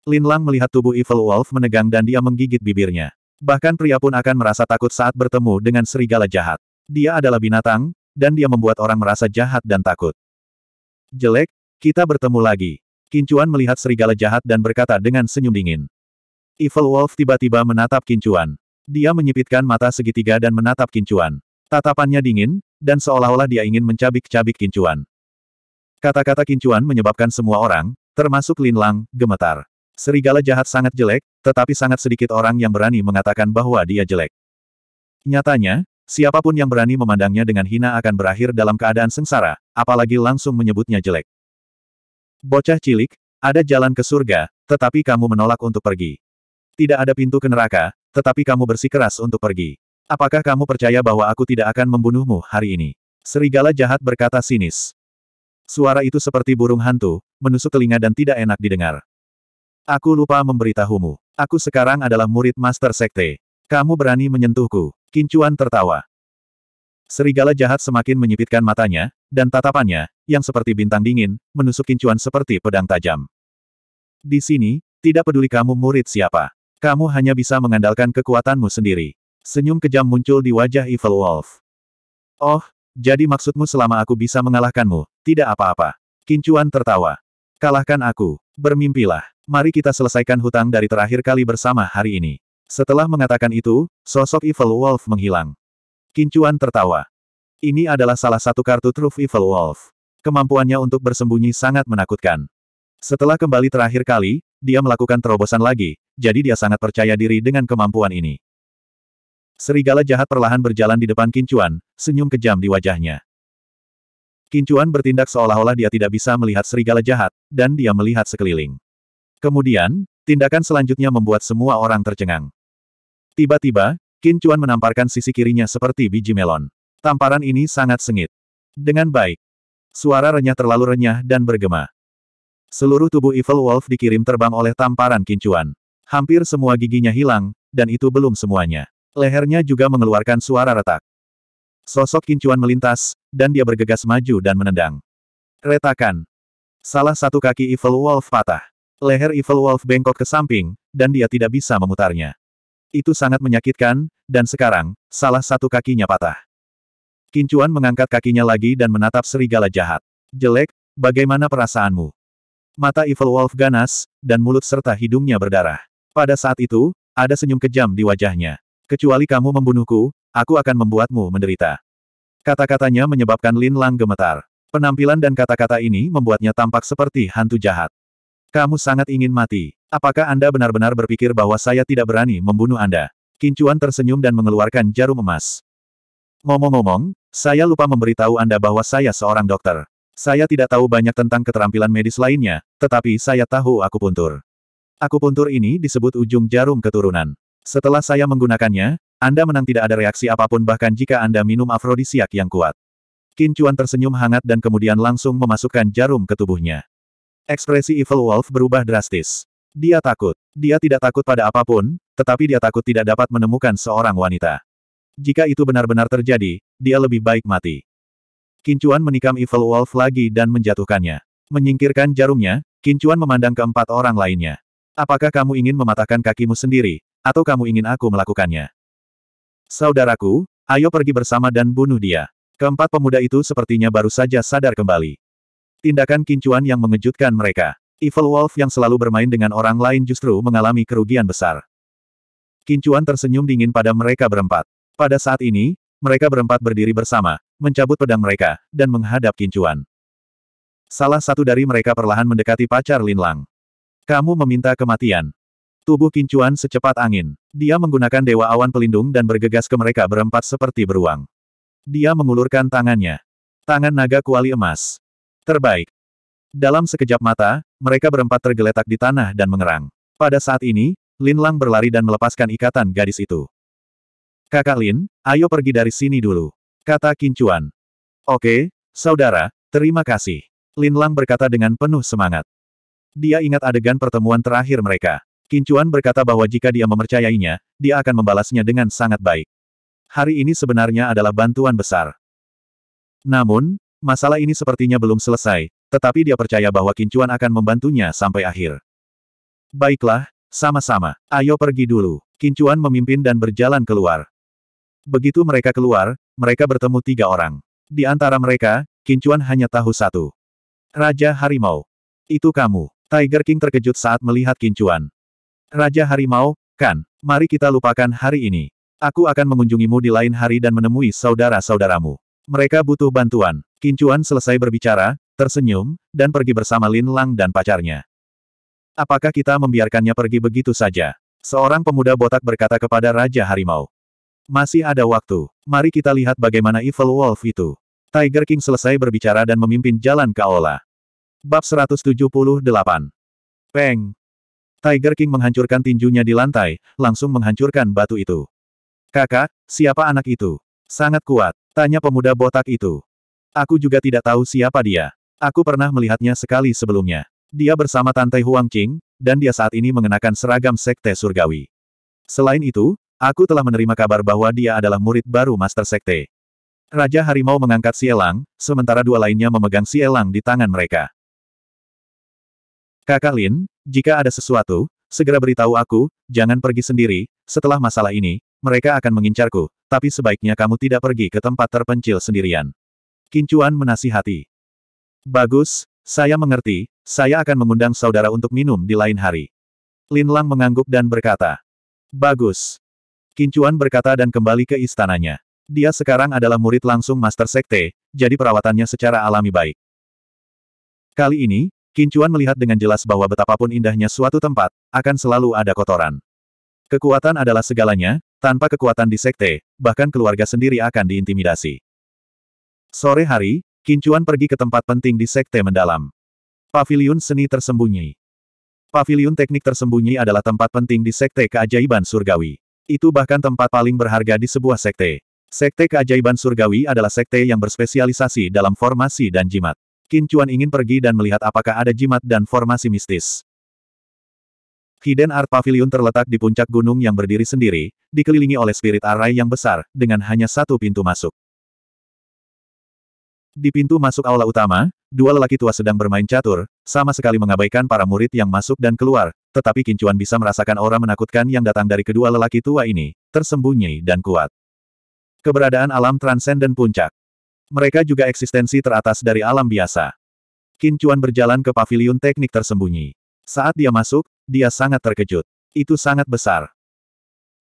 S1: Lin Lang melihat tubuh Evil Wolf menegang dan dia menggigit bibirnya. Bahkan pria pun akan merasa takut saat bertemu dengan serigala jahat. Dia adalah binatang, dan dia membuat orang merasa jahat dan takut. Jelek, kita bertemu lagi. Kincuan melihat serigala jahat dan berkata dengan senyum dingin. Evil Wolf tiba-tiba menatap Kincuan. Dia menyipitkan mata segitiga dan menatap Kincuan. Tatapannya dingin, dan seolah-olah dia ingin mencabik-cabik Kincuan. Kata-kata Kincuan menyebabkan semua orang, termasuk Lin Lang, gemetar. Serigala jahat sangat jelek, tetapi sangat sedikit orang yang berani mengatakan bahwa dia jelek. Nyatanya, siapapun yang berani memandangnya dengan hina akan berakhir dalam keadaan sengsara, apalagi langsung menyebutnya jelek. Bocah cilik, ada jalan ke surga, tetapi kamu menolak untuk pergi. Tidak ada pintu ke neraka, tetapi kamu bersikeras untuk pergi. Apakah kamu percaya bahwa aku tidak akan membunuhmu hari ini? Serigala jahat berkata sinis. Suara itu seperti burung hantu, menusuk telinga dan tidak enak didengar. Aku lupa memberitahumu. Aku sekarang adalah murid Master Sekte. Kamu berani menyentuhku. Kincuan tertawa. Serigala jahat semakin menyipitkan matanya, dan tatapannya, yang seperti bintang dingin, menusuk kincuan seperti pedang tajam. Di sini, tidak peduli kamu murid siapa. Kamu hanya bisa mengandalkan kekuatanmu sendiri. Senyum kejam muncul di wajah Evil Wolf. Oh, jadi maksudmu selama aku bisa mengalahkanmu, tidak apa-apa. Kincuan tertawa. Kalahkan aku, bermimpilah. Mari kita selesaikan hutang dari terakhir kali bersama hari ini. Setelah mengatakan itu, sosok Evil Wolf menghilang. Kincuan tertawa. Ini adalah salah satu kartu truf Evil Wolf. Kemampuannya untuk bersembunyi sangat menakutkan. Setelah kembali terakhir kali, dia melakukan terobosan lagi, jadi dia sangat percaya diri dengan kemampuan ini. Serigala jahat perlahan berjalan di depan Kincuan, senyum kejam di wajahnya. Kincuan bertindak seolah-olah dia tidak bisa melihat serigala jahat, dan dia melihat sekeliling. Kemudian, tindakan selanjutnya membuat semua orang tercengang. Tiba-tiba, Qin Chuan menamparkan sisi kirinya seperti biji melon. Tamparan ini sangat sengit. Dengan baik. Suara renyah terlalu renyah dan bergema. Seluruh tubuh Evil Wolf dikirim terbang oleh tamparan Qin Chuan. Hampir semua giginya hilang, dan itu belum semuanya. Lehernya juga mengeluarkan suara retak. Sosok kincuan melintas, dan dia bergegas maju dan menendang. Retakan. Salah satu kaki Evil Wolf patah. Leher Evil Wolf bengkok ke samping, dan dia tidak bisa memutarnya. Itu sangat menyakitkan, dan sekarang, salah satu kakinya patah. Kincuan mengangkat kakinya lagi dan menatap serigala jahat. Jelek, bagaimana perasaanmu? Mata Evil Wolf ganas, dan mulut serta hidungnya berdarah. Pada saat itu, ada senyum kejam di wajahnya. Kecuali kamu membunuhku, aku akan membuatmu menderita. Kata-katanya menyebabkan Lin Lang gemetar. Penampilan dan kata-kata ini membuatnya tampak seperti hantu jahat. Kamu sangat ingin mati. Apakah Anda benar-benar berpikir bahwa saya tidak berani membunuh Anda? Kincuan tersenyum dan mengeluarkan jarum emas. Ngomong-ngomong, saya lupa memberitahu Anda bahwa saya seorang dokter. Saya tidak tahu banyak tentang keterampilan medis lainnya, tetapi saya tahu akupuntur. Akupuntur ini disebut ujung jarum keturunan. Setelah saya menggunakannya, Anda menang tidak ada reaksi apapun bahkan jika Anda minum afrodisiak yang kuat. Kincuan tersenyum hangat dan kemudian langsung memasukkan jarum ke tubuhnya. Ekspresi Evil Wolf berubah drastis. Dia takut. Dia tidak takut pada apapun, tetapi dia takut tidak dapat menemukan seorang wanita. Jika itu benar-benar terjadi, dia lebih baik mati. Kincuan menikam Evil Wolf lagi dan menjatuhkannya. Menyingkirkan jarumnya, Kincuan memandang keempat orang lainnya. Apakah kamu ingin mematahkan kakimu sendiri, atau kamu ingin aku melakukannya? Saudaraku, ayo pergi bersama dan bunuh dia. Keempat pemuda itu sepertinya baru saja sadar kembali. Tindakan kincuan yang mengejutkan mereka. Evil Wolf yang selalu bermain dengan orang lain justru mengalami kerugian besar. Kincuan tersenyum dingin pada mereka berempat. Pada saat ini, mereka berempat berdiri bersama, mencabut pedang mereka, dan menghadap kincuan. Salah satu dari mereka perlahan mendekati pacar Linlang. Kamu meminta kematian. Tubuh kincuan secepat angin. Dia menggunakan dewa awan pelindung dan bergegas ke mereka berempat seperti beruang. Dia mengulurkan tangannya. Tangan naga kuali emas. Terbaik. Dalam sekejap mata, mereka berempat tergeletak di tanah dan mengerang. Pada saat ini, Lin Lang berlari dan melepaskan ikatan gadis itu. Kakak Lin, ayo pergi dari sini dulu. Kata Kincuan. Oke, saudara, terima kasih. Lin Lang berkata dengan penuh semangat. Dia ingat adegan pertemuan terakhir mereka. Kincuan berkata bahwa jika dia memercayainya, dia akan membalasnya dengan sangat baik. Hari ini sebenarnya adalah bantuan besar. Namun, Masalah ini sepertinya belum selesai, tetapi dia percaya bahwa Kincuan akan membantunya sampai akhir. Baiklah, sama-sama. Ayo pergi dulu. Kincuan memimpin dan berjalan keluar. Begitu mereka keluar, mereka bertemu tiga orang. Di antara mereka, Kincuan hanya tahu satu. Raja Harimau. Itu kamu. Tiger King terkejut saat melihat Kincuan. Raja Harimau, kan? Mari kita lupakan hari ini. Aku akan mengunjungimu di lain hari dan menemui saudara-saudaramu. Mereka butuh bantuan. Kincuan selesai berbicara, tersenyum, dan pergi bersama Lin Lang dan pacarnya. Apakah kita membiarkannya pergi begitu saja? Seorang pemuda botak berkata kepada Raja Harimau. Masih ada waktu. Mari kita lihat bagaimana Evil Wolf itu. Tiger King selesai berbicara dan memimpin jalan ke Aula. Bab 178. Peng. Tiger King menghancurkan tinjunya di lantai, langsung menghancurkan batu itu. Kakak, siapa anak itu? Sangat kuat, tanya pemuda botak itu. Aku juga tidak tahu siapa dia. Aku pernah melihatnya sekali sebelumnya. Dia bersama Tante Huang Qing, dan dia saat ini mengenakan seragam Sekte Surgawi. Selain itu, aku telah menerima kabar bahwa dia adalah murid baru Master Sekte. Raja Harimau mengangkat Sielang, sementara dua lainnya memegang Sielang di tangan mereka. Kakak Lin, jika ada sesuatu, segera beritahu aku, jangan pergi sendiri, setelah masalah ini, mereka akan mengincarku, tapi sebaiknya kamu tidak pergi ke tempat terpencil sendirian. Kincuan menasihati. Bagus, saya mengerti, saya akan mengundang saudara untuk minum di lain hari. Lin Lang mengangguk dan berkata. Bagus. Kincuan berkata dan kembali ke istananya. Dia sekarang adalah murid langsung Master Sekte, jadi perawatannya secara alami baik. Kali ini, Kincuan melihat dengan jelas bahwa betapapun indahnya suatu tempat, akan selalu ada kotoran. Kekuatan adalah segalanya, tanpa kekuatan di sekte, bahkan keluarga sendiri akan diintimidasi. Sore hari, Kincuan pergi ke tempat penting di Sekte Mendalam. Paviliun Seni Tersembunyi Paviliun Teknik Tersembunyi adalah tempat penting di Sekte Keajaiban Surgawi. Itu bahkan tempat paling berharga di sebuah sekte. Sekte Keajaiban Surgawi adalah sekte yang berspesialisasi dalam formasi dan jimat. Kincuan ingin pergi dan melihat apakah ada jimat dan formasi mistis. Hidden Art Pavilion terletak di puncak gunung yang berdiri sendiri, dikelilingi oleh spirit arai yang besar, dengan hanya satu pintu masuk. Di pintu masuk aula utama, dua lelaki tua sedang bermain catur, sama sekali mengabaikan para murid yang masuk dan keluar, tetapi Kincuan bisa merasakan aura menakutkan yang datang dari kedua lelaki tua ini, tersembunyi dan kuat. Keberadaan alam transenden puncak. Mereka juga eksistensi teratas dari alam biasa. Kincuan berjalan ke paviliun teknik tersembunyi. Saat dia masuk, dia sangat terkejut. Itu sangat besar.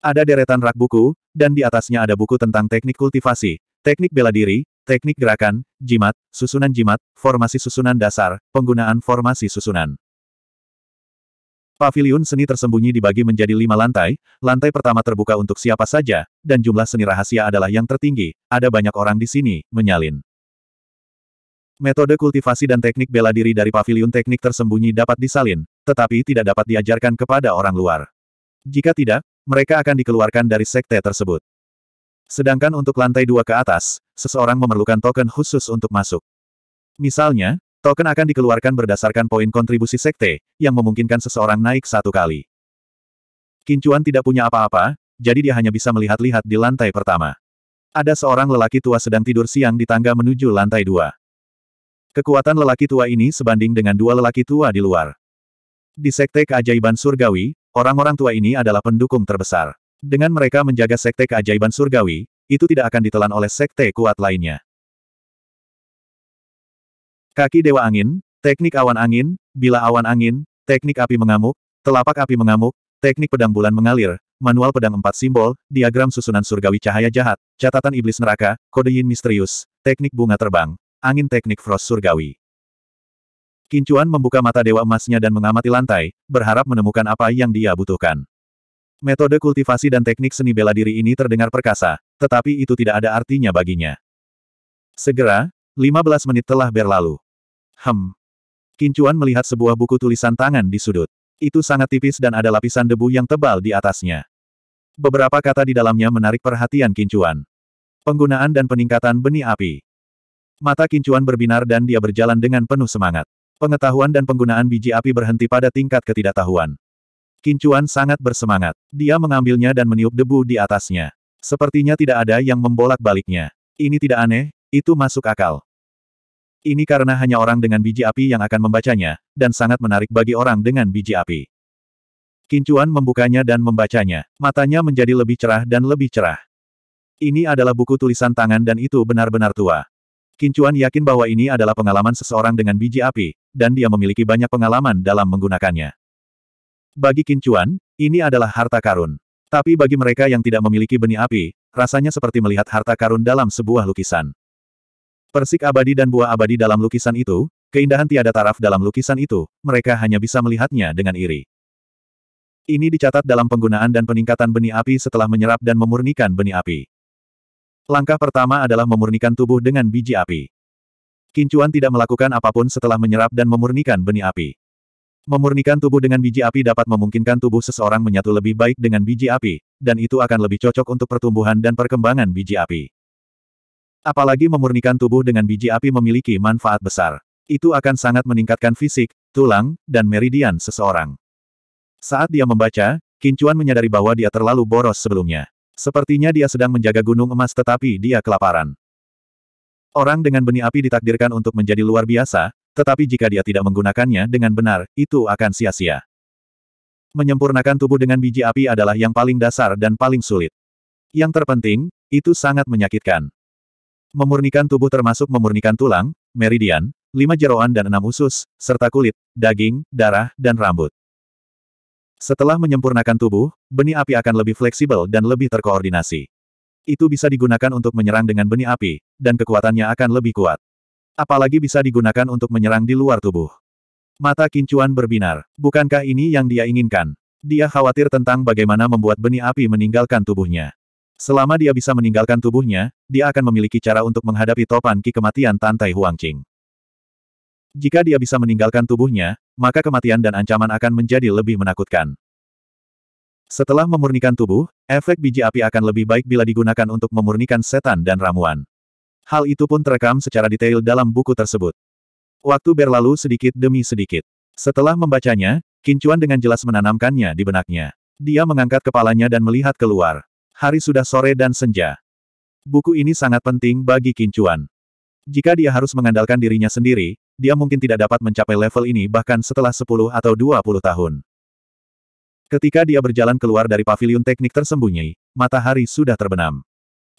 S1: Ada deretan rak buku, dan di atasnya ada buku tentang teknik kultivasi, teknik bela diri, Teknik gerakan, jimat, susunan jimat, formasi susunan dasar, penggunaan formasi susunan. Pavilion seni tersembunyi dibagi menjadi lima lantai, lantai pertama terbuka untuk siapa saja, dan jumlah seni rahasia adalah yang tertinggi, ada banyak orang di sini, menyalin. Metode kultivasi dan teknik bela diri dari pavilion teknik tersembunyi dapat disalin, tetapi tidak dapat diajarkan kepada orang luar. Jika tidak, mereka akan dikeluarkan dari sekte tersebut. Sedangkan untuk lantai dua ke atas, seseorang memerlukan token khusus untuk masuk. Misalnya, token akan dikeluarkan berdasarkan poin kontribusi sekte, yang memungkinkan seseorang naik satu kali. Kincuan tidak punya apa-apa, jadi dia hanya bisa melihat-lihat di lantai pertama. Ada seorang lelaki tua sedang tidur siang di tangga menuju lantai dua. Kekuatan lelaki tua ini sebanding dengan dua lelaki tua di luar. Di sekte keajaiban surgawi, orang-orang tua ini adalah pendukung terbesar. Dengan mereka menjaga sekte keajaiban surgawi, itu tidak akan ditelan oleh sekte kuat lainnya. Kaki Dewa Angin, teknik awan angin, bila awan angin, teknik api mengamuk, telapak api mengamuk, teknik pedang bulan mengalir, manual pedang empat simbol, diagram susunan surgawi cahaya jahat, catatan iblis neraka, kode yin misterius, teknik bunga terbang, angin teknik frost surgawi. Kincuan membuka mata dewa emasnya dan mengamati lantai, berharap menemukan apa yang dia butuhkan. Metode kultivasi dan teknik seni bela diri ini terdengar perkasa, tetapi itu tidak ada artinya baginya. Segera, 15 menit telah berlalu. Hem. Kincuan melihat sebuah buku tulisan tangan di sudut. Itu sangat tipis dan ada lapisan debu yang tebal di atasnya. Beberapa kata di dalamnya menarik perhatian Kincuan. Penggunaan dan peningkatan benih api. Mata Kincuan berbinar dan dia berjalan dengan penuh semangat. Pengetahuan dan penggunaan biji api berhenti pada tingkat ketidaktahuan. Kincuan sangat bersemangat. Dia mengambilnya dan meniup debu di atasnya. Sepertinya tidak ada yang membolak-baliknya. Ini tidak aneh, itu masuk akal. Ini karena hanya orang dengan biji api yang akan membacanya, dan sangat menarik bagi orang dengan biji api. Kincuan membukanya dan membacanya. Matanya menjadi lebih cerah dan lebih cerah. Ini adalah buku tulisan tangan dan itu benar-benar tua. Kincuan yakin bahwa ini adalah pengalaman seseorang dengan biji api, dan dia memiliki banyak pengalaman dalam menggunakannya. Bagi Kincuan, ini adalah harta karun. Tapi bagi mereka yang tidak memiliki benih api, rasanya seperti melihat harta karun dalam sebuah lukisan. Persik abadi dan buah abadi dalam lukisan itu, keindahan tiada taraf dalam lukisan itu, mereka hanya bisa melihatnya dengan iri. Ini dicatat dalam penggunaan dan peningkatan benih api setelah menyerap dan memurnikan benih api. Langkah pertama adalah memurnikan tubuh dengan biji api. Kincuan tidak melakukan apapun setelah menyerap dan memurnikan benih api. Memurnikan tubuh dengan biji api dapat memungkinkan tubuh seseorang menyatu lebih baik dengan biji api, dan itu akan lebih cocok untuk pertumbuhan dan perkembangan biji api. Apalagi memurnikan tubuh dengan biji api memiliki manfaat besar. Itu akan sangat meningkatkan fisik, tulang, dan meridian seseorang. Saat dia membaca, Kincuan menyadari bahwa dia terlalu boros sebelumnya. Sepertinya dia sedang menjaga gunung emas tetapi dia kelaparan. Orang dengan benih api ditakdirkan untuk menjadi luar biasa, tetapi jika dia tidak menggunakannya dengan benar, itu akan sia-sia. Menyempurnakan tubuh dengan biji api adalah yang paling dasar dan paling sulit. Yang terpenting, itu sangat menyakitkan. Memurnikan tubuh termasuk memurnikan tulang, meridian, lima jeroan dan enam usus, serta kulit, daging, darah, dan rambut. Setelah menyempurnakan tubuh, benih api akan lebih fleksibel dan lebih terkoordinasi. Itu bisa digunakan untuk menyerang dengan benih api, dan kekuatannya akan lebih kuat. Apalagi bisa digunakan untuk menyerang di luar tubuh. Mata Kincuan berbinar. Bukankah ini yang dia inginkan? Dia khawatir tentang bagaimana membuat benih api meninggalkan tubuhnya. Selama dia bisa meninggalkan tubuhnya, dia akan memiliki cara untuk menghadapi topan ki kematian Tantai Huangqing. Jika dia bisa meninggalkan tubuhnya, maka kematian dan ancaman akan menjadi lebih menakutkan. Setelah memurnikan tubuh, efek biji api akan lebih baik bila digunakan untuk memurnikan setan dan ramuan. Hal itu pun terekam secara detail dalam buku tersebut. Waktu berlalu sedikit demi sedikit. Setelah membacanya, Kincuan dengan jelas menanamkannya di benaknya. Dia mengangkat kepalanya dan melihat keluar. Hari sudah sore dan senja. Buku ini sangat penting bagi Kincuan. Jika dia harus mengandalkan dirinya sendiri, dia mungkin tidak dapat mencapai level ini bahkan setelah 10 atau 20 tahun. Ketika dia berjalan keluar dari paviliun teknik tersembunyi, matahari sudah terbenam.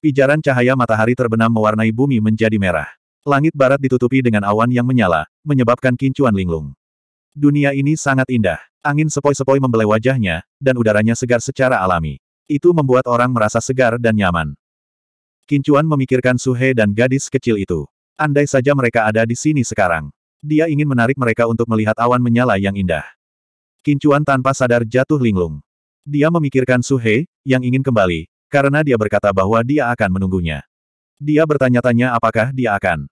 S1: Pijaran cahaya matahari terbenam mewarnai bumi menjadi merah. Langit barat ditutupi dengan awan yang menyala, menyebabkan kincuan linglung. Dunia ini sangat indah. Angin sepoi-sepoi membelai wajahnya, dan udaranya segar secara alami. Itu membuat orang merasa segar dan nyaman. Kincuan memikirkan Suhe dan gadis kecil itu. Andai saja mereka ada di sini sekarang. Dia ingin menarik mereka untuk melihat awan menyala yang indah. Kincuan tanpa sadar jatuh linglung. Dia memikirkan Suhe, yang ingin kembali, karena dia berkata bahwa dia akan menunggunya. Dia bertanya-tanya apakah dia akan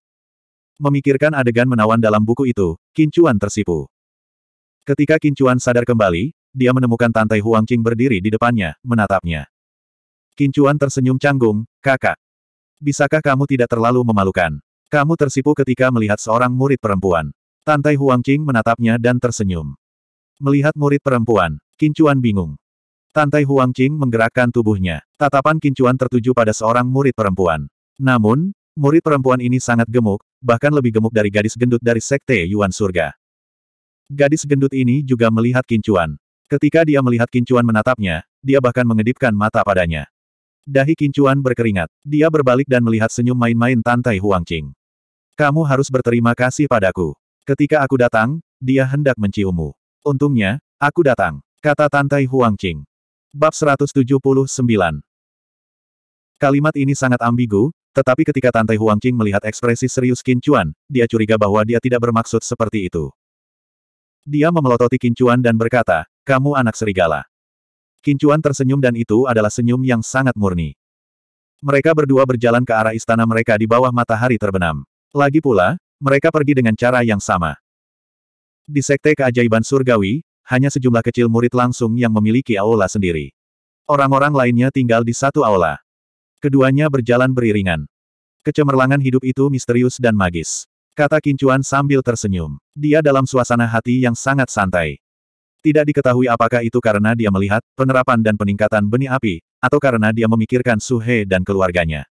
S1: memikirkan adegan menawan dalam buku itu, Kincuan tersipu. Ketika Kincuan sadar kembali, dia menemukan Tantai Huangqing berdiri di depannya, menatapnya. Kincuan tersenyum canggung, kakak. Bisakah kamu tidak terlalu memalukan? Kamu tersipu ketika melihat seorang murid perempuan. Tantai Huangqing menatapnya dan tersenyum. Melihat murid perempuan, Kincuan bingung. Tantai Huang Qing menggerakkan tubuhnya. Tatapan kincuan tertuju pada seorang murid perempuan. Namun, murid perempuan ini sangat gemuk, bahkan lebih gemuk dari gadis gendut dari Sekte Yuan Surga. Gadis gendut ini juga melihat kincuan. Ketika dia melihat kincuan menatapnya, dia bahkan mengedipkan mata padanya. Dahi kincuan berkeringat. Dia berbalik dan melihat senyum main-main Tantai Huang Qing. Kamu harus berterima kasih padaku. Ketika aku datang, dia hendak menciummu. Untungnya, aku datang, kata Tantai Huang Qing. Bab 179 Kalimat ini sangat ambigu, tetapi ketika Tante Huang Qing melihat ekspresi serius Qin Chuan, dia curiga bahwa dia tidak bermaksud seperti itu. Dia memelototi Qin Chuan dan berkata, kamu anak serigala. Qin Chuan tersenyum dan itu adalah senyum yang sangat murni. Mereka berdua berjalan ke arah istana mereka di bawah matahari terbenam. Lagi pula, mereka pergi dengan cara yang sama. Di Sekte Keajaiban Surgawi, hanya sejumlah kecil murid langsung yang memiliki aula sendiri. Orang-orang lainnya tinggal di satu aula. Keduanya berjalan beriringan. Kecemerlangan hidup itu misterius dan magis. Kata Kincuan sambil tersenyum. Dia dalam suasana hati yang sangat santai. Tidak diketahui apakah itu karena dia melihat penerapan dan peningkatan benih api, atau karena dia memikirkan Suhe dan keluarganya.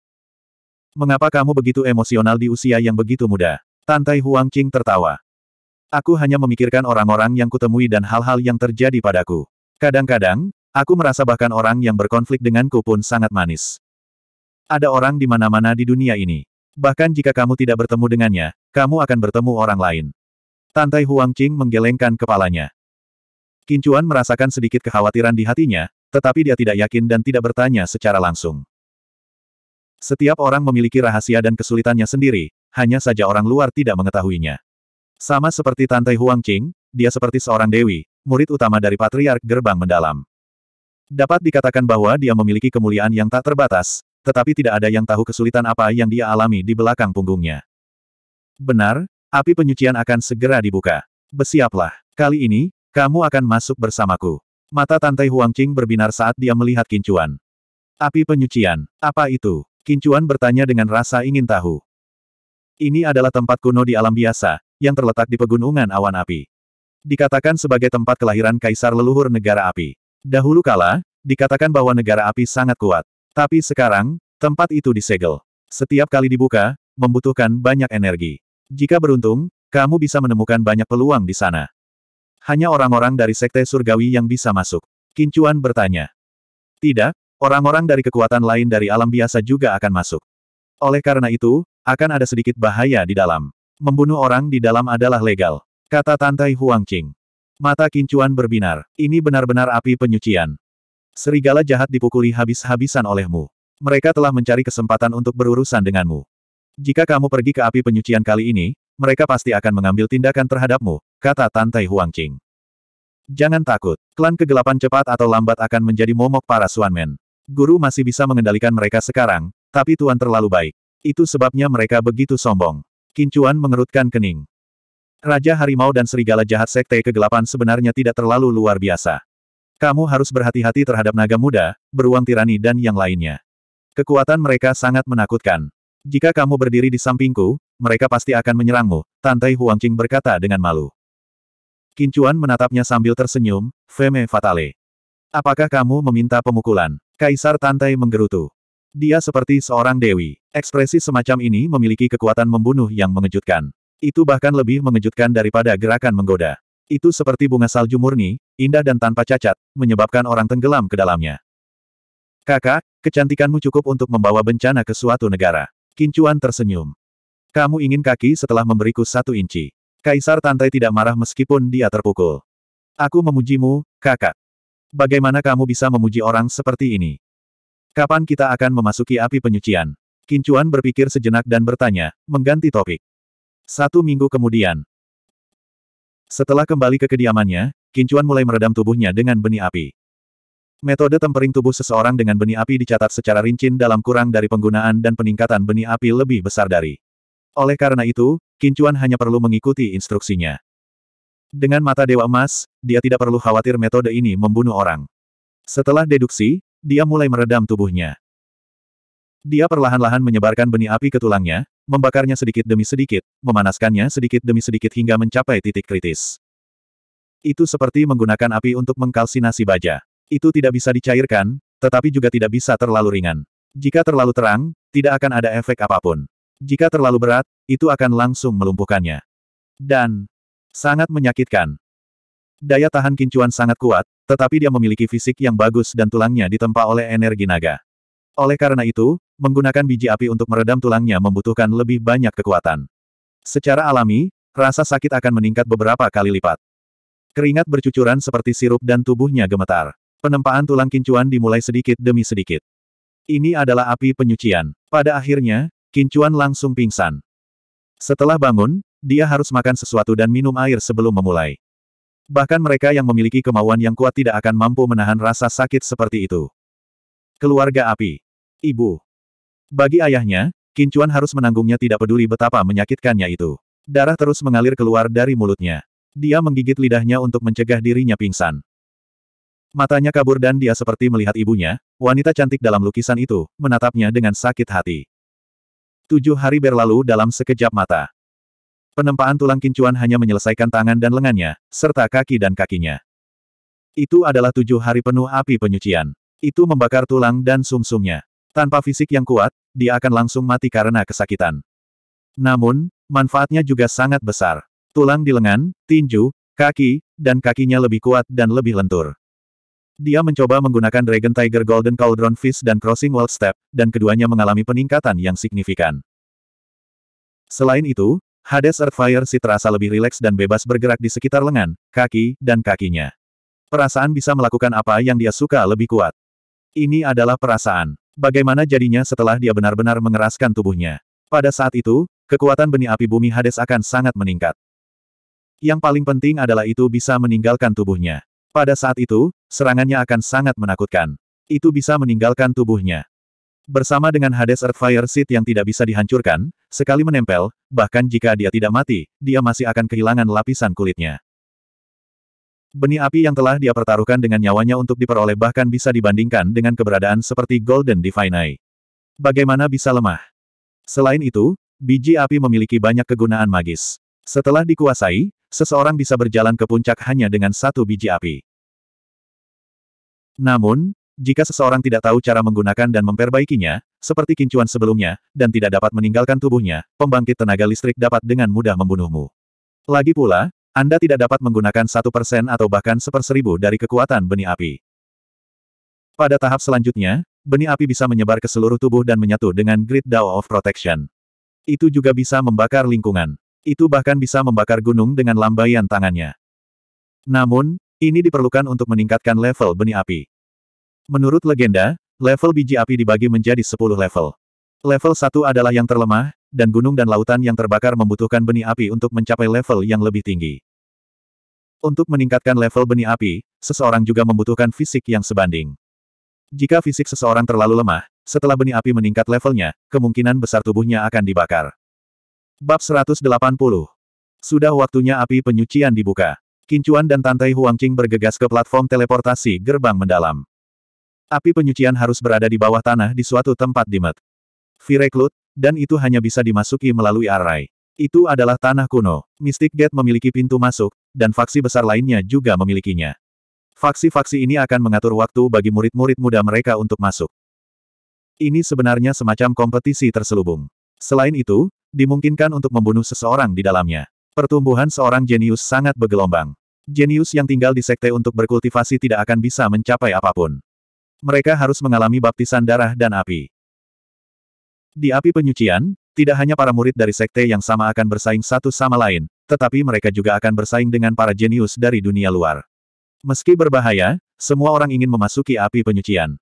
S1: Mengapa kamu begitu emosional di usia yang begitu muda? Tantai Huang Qing tertawa. Aku hanya memikirkan orang-orang yang kutemui dan hal-hal yang terjadi padaku. Kadang-kadang, aku merasa bahkan orang yang berkonflik denganku pun sangat manis. Ada orang di mana-mana di dunia ini. Bahkan jika kamu tidak bertemu dengannya, kamu akan bertemu orang lain. Tantai Huang Qing menggelengkan kepalanya. Kincuan merasakan sedikit kekhawatiran di hatinya, tetapi dia tidak yakin dan tidak bertanya secara langsung. Setiap orang memiliki rahasia dan kesulitannya sendiri, hanya saja orang luar tidak mengetahuinya. Sama seperti Tante Huang Qing, dia seperti seorang dewi, murid utama dari Patriark Gerbang Mendalam. Dapat dikatakan bahwa dia memiliki kemuliaan yang tak terbatas, tetapi tidak ada yang tahu kesulitan apa yang dia alami di belakang punggungnya. Benar, api penyucian akan segera dibuka. Bersiaplah. Kali ini, kamu akan masuk bersamaku. Mata Tante Huang Qing berbinar saat dia melihat kincuan. Api penyucian, apa itu? Kincuan bertanya dengan rasa ingin tahu. Ini adalah tempat kuno di alam biasa, yang terletak di pegunungan awan api. Dikatakan sebagai tempat kelahiran kaisar leluhur negara api. Dahulu kala, dikatakan bahwa negara api sangat kuat. Tapi sekarang, tempat itu disegel. Setiap kali dibuka, membutuhkan banyak energi. Jika beruntung, kamu bisa menemukan banyak peluang di sana. Hanya orang-orang dari Sekte Surgawi yang bisa masuk. Kincuan bertanya. Tidak, orang-orang dari kekuatan lain dari alam biasa juga akan masuk. Oleh karena itu, akan ada sedikit bahaya di dalam. Membunuh orang di dalam adalah legal. Kata Tantai Huangqing. Mata kincuan berbinar. Ini benar-benar api penyucian. Serigala jahat dipukuli habis-habisan olehmu. Mereka telah mencari kesempatan untuk berurusan denganmu. Jika kamu pergi ke api penyucian kali ini, mereka pasti akan mengambil tindakan terhadapmu, kata Tantai Huangqing. Jangan takut, klan kegelapan cepat atau lambat akan menjadi momok para suanmen. Guru masih bisa mengendalikan mereka sekarang, tapi Tuan terlalu baik. Itu sebabnya mereka begitu sombong. Kincuan mengerutkan kening. Raja Harimau dan Serigala Jahat Sekte Kegelapan sebenarnya tidak terlalu luar biasa. Kamu harus berhati-hati terhadap naga muda, beruang tirani dan yang lainnya. Kekuatan mereka sangat menakutkan. Jika kamu berdiri di sampingku, mereka pasti akan menyerangmu, Tantai Huangqing berkata dengan malu. Kincuan menatapnya sambil tersenyum, Feme Fatale. Apakah kamu meminta pemukulan? Kaisar Tantai menggerutu. Dia seperti seorang dewi. Ekspresi semacam ini memiliki kekuatan membunuh yang mengejutkan. Itu bahkan lebih mengejutkan daripada gerakan menggoda. Itu seperti bunga salju murni, indah dan tanpa cacat, menyebabkan orang tenggelam ke dalamnya. Kakak, kecantikanmu cukup untuk membawa bencana ke suatu negara. Kincuan tersenyum. Kamu ingin kaki setelah memberiku satu inci. Kaisar Tantai tidak marah meskipun dia terpukul. Aku memujimu, kakak. Bagaimana kamu bisa memuji orang seperti ini? Kapan kita akan memasuki api penyucian? Kincuan berpikir sejenak dan bertanya, mengganti topik. Satu minggu kemudian. Setelah kembali ke kediamannya, Kincuan mulai meredam tubuhnya dengan benih api. Metode tempering tubuh seseorang dengan benih api dicatat secara rinci dalam kurang dari penggunaan dan peningkatan benih api lebih besar dari. Oleh karena itu, Kincuan hanya perlu mengikuti instruksinya. Dengan mata Dewa Emas, dia tidak perlu khawatir metode ini membunuh orang. Setelah deduksi, dia mulai meredam tubuhnya. Dia perlahan-lahan menyebarkan benih api ke tulangnya, membakarnya sedikit demi sedikit, memanaskannya sedikit demi sedikit hingga mencapai titik kritis. Itu seperti menggunakan api untuk mengkalsinasi baja. Itu tidak bisa dicairkan, tetapi juga tidak bisa terlalu ringan. Jika terlalu terang, tidak akan ada efek apapun. Jika terlalu berat, itu akan langsung melumpuhkannya. Dan sangat menyakitkan. Daya tahan kincuan sangat kuat, tetapi dia memiliki fisik yang bagus dan tulangnya ditempa oleh energi naga. Oleh karena itu, menggunakan biji api untuk meredam tulangnya membutuhkan lebih banyak kekuatan. Secara alami, rasa sakit akan meningkat beberapa kali lipat. Keringat bercucuran seperti sirup dan tubuhnya gemetar. Penempaan tulang kincuan dimulai sedikit demi sedikit. Ini adalah api penyucian. Pada akhirnya, kincuan langsung pingsan. Setelah bangun, dia harus makan sesuatu dan minum air sebelum memulai. Bahkan mereka yang memiliki kemauan yang kuat tidak akan mampu menahan rasa sakit seperti itu. Keluarga api. Ibu. Bagi ayahnya, Kincuan harus menanggungnya tidak peduli betapa menyakitkannya itu. Darah terus mengalir keluar dari mulutnya. Dia menggigit lidahnya untuk mencegah dirinya pingsan. Matanya kabur dan dia seperti melihat ibunya, wanita cantik dalam lukisan itu, menatapnya dengan sakit hati. Tujuh hari berlalu dalam sekejap mata. Penempaan tulang kincuan hanya menyelesaikan tangan dan lengannya, serta kaki dan kakinya. Itu adalah tujuh hari penuh api penyucian. Itu membakar tulang dan sumsumnya. Tanpa fisik yang kuat, dia akan langsung mati karena kesakitan. Namun, manfaatnya juga sangat besar. Tulang di lengan, tinju, kaki, dan kakinya lebih kuat dan lebih lentur. Dia mencoba menggunakan Dragon Tiger Golden Cauldron Fist dan Crossing Wall Step, dan keduanya mengalami peningkatan yang signifikan. Selain itu, Hades Earthfire si terasa lebih rileks dan bebas bergerak di sekitar lengan, kaki, dan kakinya. Perasaan bisa melakukan apa yang dia suka lebih kuat. Ini adalah perasaan. Bagaimana jadinya setelah dia benar-benar mengeraskan tubuhnya. Pada saat itu, kekuatan benih api bumi Hades akan sangat meningkat. Yang paling penting adalah itu bisa meninggalkan tubuhnya. Pada saat itu, serangannya akan sangat menakutkan. Itu bisa meninggalkan tubuhnya. Bersama dengan Hades Earthfire Seed yang tidak bisa dihancurkan, sekali menempel, bahkan jika dia tidak mati, dia masih akan kehilangan lapisan kulitnya. Benih api yang telah dia pertaruhkan dengan nyawanya untuk diperoleh bahkan bisa dibandingkan dengan keberadaan seperti Golden Divine Eye. Bagaimana bisa lemah? Selain itu, biji api memiliki banyak kegunaan magis. Setelah dikuasai, seseorang bisa berjalan ke puncak hanya dengan satu biji api. Namun, jika seseorang tidak tahu cara menggunakan dan memperbaikinya, seperti kincuan sebelumnya, dan tidak dapat meninggalkan tubuhnya, pembangkit tenaga listrik dapat dengan mudah membunuhmu. Lagi pula, Anda tidak dapat menggunakan satu persen atau bahkan seperseribu dari kekuatan benih api. Pada tahap selanjutnya, benih api bisa menyebar ke seluruh tubuh dan menyatu dengan Grid Dao of Protection. Itu juga bisa membakar lingkungan. Itu bahkan bisa membakar gunung dengan lambaian tangannya. Namun, ini diperlukan untuk meningkatkan level benih api. Menurut legenda, level biji api dibagi menjadi 10 level. Level 1 adalah yang terlemah, dan gunung dan lautan yang terbakar membutuhkan benih api untuk mencapai level yang lebih tinggi. Untuk meningkatkan level benih api, seseorang juga membutuhkan fisik yang sebanding. Jika fisik seseorang terlalu lemah, setelah benih api meningkat levelnya, kemungkinan besar tubuhnya akan dibakar. Bab 180 Sudah waktunya api penyucian dibuka. Kincuan dan Tantai Huangqing bergegas ke platform teleportasi gerbang mendalam. Api penyucian harus berada di bawah tanah di suatu tempat di Met. Vireklut, dan itu hanya bisa dimasuki melalui arai. Itu adalah tanah kuno. Mystic Gate memiliki pintu masuk, dan faksi besar lainnya juga memilikinya. Faksi-faksi ini akan mengatur waktu bagi murid-murid muda mereka untuk masuk. Ini sebenarnya semacam kompetisi terselubung. Selain itu, dimungkinkan untuk membunuh seseorang di dalamnya. Pertumbuhan seorang jenius sangat bergelombang. Jenius yang tinggal di sekte untuk berkultivasi tidak akan bisa mencapai apapun mereka harus mengalami baptisan darah dan api. Di api penyucian, tidak hanya para murid dari sekte yang sama akan bersaing satu sama lain, tetapi mereka juga akan bersaing dengan para jenius dari dunia luar. Meski berbahaya, semua orang ingin memasuki api penyucian.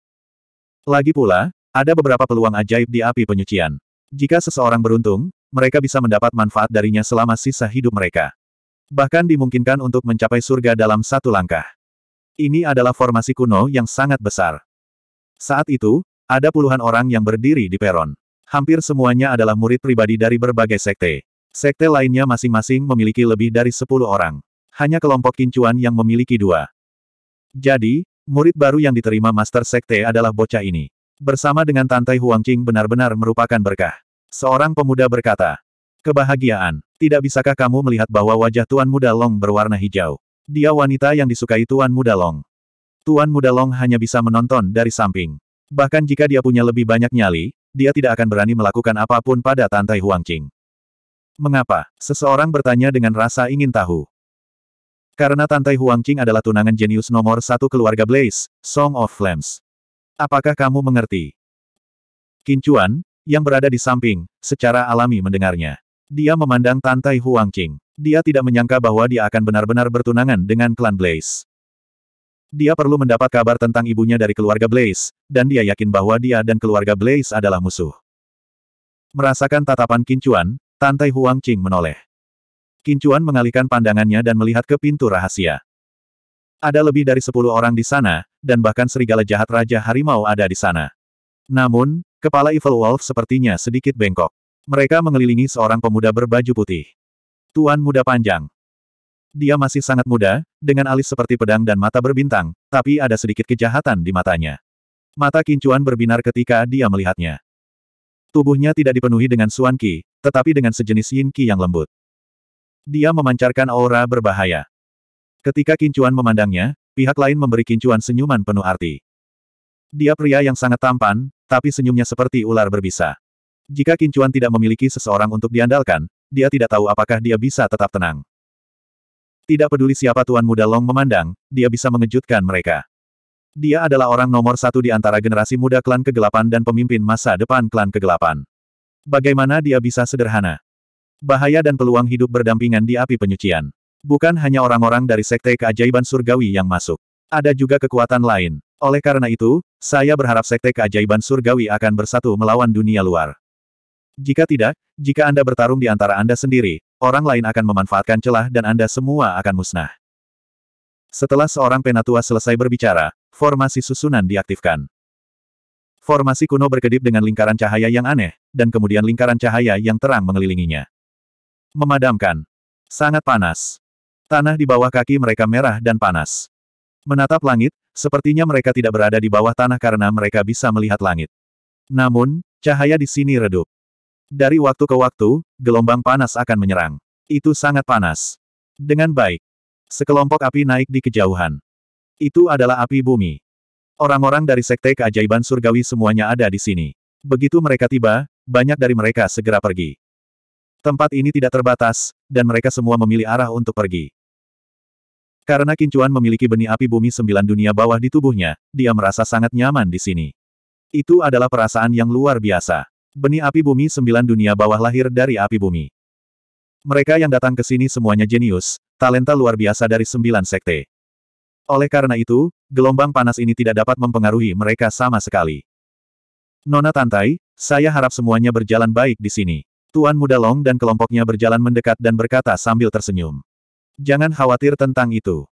S1: Lagi pula, ada beberapa peluang ajaib di api penyucian. Jika seseorang beruntung, mereka bisa mendapat manfaat darinya selama sisa hidup mereka. Bahkan dimungkinkan untuk mencapai surga dalam satu langkah. Ini adalah formasi kuno yang sangat besar. Saat itu, ada puluhan orang yang berdiri di peron. Hampir semuanya adalah murid pribadi dari berbagai sekte. Sekte lainnya masing-masing memiliki lebih dari sepuluh orang. Hanya kelompok kincuan yang memiliki dua. Jadi, murid baru yang diterima master sekte adalah bocah ini. Bersama dengan Tantai Qing benar-benar merupakan berkah. Seorang pemuda berkata, Kebahagiaan. Tidak bisakah kamu melihat bahwa wajah Tuan Muda Long berwarna hijau? Dia wanita yang disukai Tuan Muda Long. Tuan Muda Long hanya bisa menonton dari samping. Bahkan jika dia punya lebih banyak nyali, dia tidak akan berani melakukan apapun pada Tantai Huangqing. Mengapa? Seseorang bertanya dengan rasa ingin tahu. Karena Tantai Huangqing adalah tunangan jenius nomor satu keluarga Blaze, Song of Flames. Apakah kamu mengerti? Kincuan, yang berada di samping, secara alami mendengarnya. Dia memandang Tantai Huangqing. Dia tidak menyangka bahwa dia akan benar-benar bertunangan dengan klan Blaze. Dia perlu mendapat kabar tentang ibunya dari keluarga Blaze, dan dia yakin bahwa dia dan keluarga Blaze adalah musuh. Merasakan tatapan Kincuan, Tante Huang Qing menoleh. Kincuan mengalihkan pandangannya dan melihat ke pintu rahasia. Ada lebih dari sepuluh orang di sana, dan bahkan serigala jahat Raja Harimau ada di sana. Namun, kepala Evil Wolf sepertinya sedikit bengkok. Mereka mengelilingi seorang pemuda berbaju putih. Tuan muda panjang, dia masih sangat muda, dengan alis seperti pedang dan mata berbintang, tapi ada sedikit kejahatan di matanya. Mata Kincuan berbinar ketika dia melihatnya. Tubuhnya tidak dipenuhi dengan suan ki, tetapi dengan sejenis yin qi yang lembut. Dia memancarkan aura berbahaya. Ketika Kincuan memandangnya, pihak lain memberi Kincuan senyuman penuh arti. Dia pria yang sangat tampan, tapi senyumnya seperti ular berbisa. Jika Kincuan tidak memiliki seseorang untuk diandalkan, dia tidak tahu apakah dia bisa tetap tenang. Tidak peduli siapa Tuan Muda Long memandang, dia bisa mengejutkan mereka. Dia adalah orang nomor satu di antara generasi muda klan kegelapan dan pemimpin masa depan klan kegelapan. Bagaimana dia bisa sederhana? Bahaya dan peluang hidup berdampingan di api penyucian. Bukan hanya orang-orang dari sekte keajaiban surgawi yang masuk. Ada juga kekuatan lain. Oleh karena itu, saya berharap sekte keajaiban surgawi akan bersatu melawan dunia luar. Jika tidak, jika Anda bertarung di antara Anda sendiri, orang lain akan memanfaatkan celah dan Anda semua akan musnah. Setelah seorang penatua selesai berbicara, formasi susunan diaktifkan. Formasi kuno berkedip dengan lingkaran cahaya yang aneh, dan kemudian lingkaran cahaya yang terang mengelilinginya. Memadamkan. Sangat panas. Tanah di bawah kaki mereka merah dan panas. Menatap langit, sepertinya mereka tidak berada di bawah tanah karena mereka bisa melihat langit. Namun, cahaya di sini redup. Dari waktu ke waktu, gelombang panas akan menyerang. Itu sangat panas. Dengan baik. Sekelompok api naik di kejauhan. Itu adalah api bumi. Orang-orang dari Sekte Keajaiban Surgawi semuanya ada di sini. Begitu mereka tiba, banyak dari mereka segera pergi. Tempat ini tidak terbatas, dan mereka semua memilih arah untuk pergi. Karena Kincuan memiliki benih api bumi sembilan dunia bawah di tubuhnya, dia merasa sangat nyaman di sini. Itu adalah perasaan yang luar biasa. Benih api bumi sembilan dunia bawah lahir dari api bumi. Mereka yang datang ke sini semuanya jenius, talenta luar biasa dari sembilan sekte. Oleh karena itu, gelombang panas ini tidak dapat mempengaruhi mereka sama sekali. Nona Tantai, saya harap semuanya berjalan baik di sini. Tuan Muda Long dan kelompoknya berjalan mendekat dan berkata sambil tersenyum. Jangan khawatir tentang itu.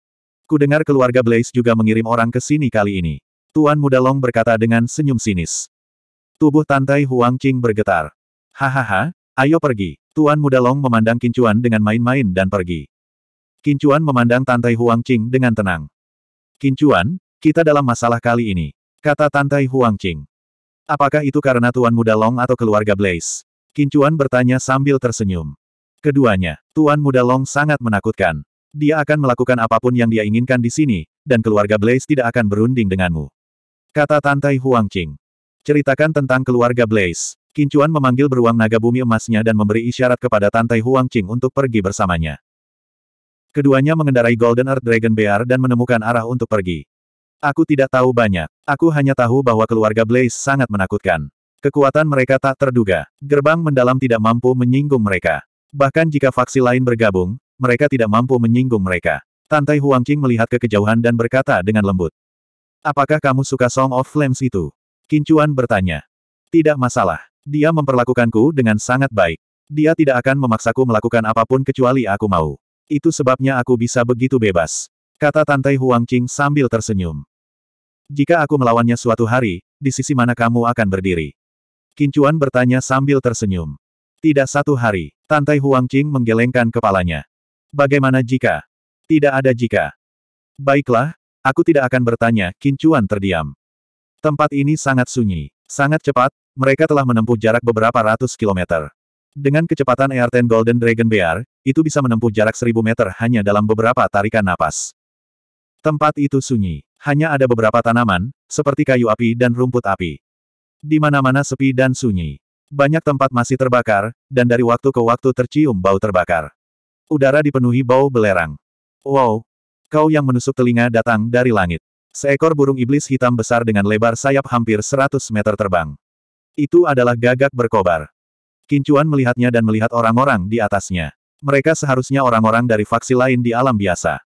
S1: Kudengar keluarga Blaze juga mengirim orang ke sini kali ini. Tuan Muda Long berkata dengan senyum sinis. Tubuh Tantai Huang Qing bergetar. Hahaha, ayo pergi. Tuan Muda Long memandang Kincuan dengan main-main dan pergi. Kincuan memandang Tantai Huang Qing dengan tenang. Kincuan, kita dalam masalah kali ini. Kata Tantai Huang Qing. Apakah itu karena Tuan Muda Long atau keluarga Blaze? Kincuan bertanya sambil tersenyum. Keduanya, Tuan Muda Long sangat menakutkan. Dia akan melakukan apapun yang dia inginkan di sini, dan keluarga Blaze tidak akan berunding denganmu. Kata Tantai Huang Qing. Ceritakan tentang keluarga Blaze. Kincuan memanggil beruang naga bumi emasnya dan memberi isyarat kepada Tantai Huang Qing untuk pergi bersamanya. Keduanya mengendarai Golden Earth Dragon Bear dan menemukan arah untuk pergi. Aku tidak tahu banyak. Aku hanya tahu bahwa keluarga Blaze sangat menakutkan. Kekuatan mereka tak terduga. Gerbang mendalam tidak mampu menyinggung mereka. Bahkan jika faksi lain bergabung, mereka tidak mampu menyinggung mereka. Tantai Huangqing melihat ke kejauhan dan berkata dengan lembut. Apakah kamu suka Song of Flames itu? Kincuan bertanya. Tidak masalah. Dia memperlakukanku dengan sangat baik. Dia tidak akan memaksaku melakukan apapun kecuali aku mau. Itu sebabnya aku bisa begitu bebas. Kata Tante Huang Qing sambil tersenyum. Jika aku melawannya suatu hari, di sisi mana kamu akan berdiri? Kincuan bertanya sambil tersenyum. Tidak satu hari, Tante Huang Qing menggelengkan kepalanya. Bagaimana jika? Tidak ada jika. Baiklah, aku tidak akan bertanya, Kincuan terdiam. Tempat ini sangat sunyi. Sangat cepat, mereka telah menempuh jarak beberapa ratus kilometer. Dengan kecepatan ER-10 Golden Dragon Bear, itu bisa menempuh jarak seribu meter hanya dalam beberapa tarikan napas. Tempat itu sunyi. Hanya ada beberapa tanaman, seperti kayu api dan rumput api. Di mana-mana sepi dan sunyi. Banyak tempat masih terbakar, dan dari waktu ke waktu tercium bau terbakar. Udara dipenuhi bau belerang. Wow! Kau yang menusuk telinga datang dari langit. Seekor burung iblis hitam besar dengan lebar sayap hampir 100 meter terbang. Itu adalah gagak berkobar. Kincuan melihatnya dan melihat orang-orang di atasnya. Mereka seharusnya orang-orang dari faksi lain di alam biasa.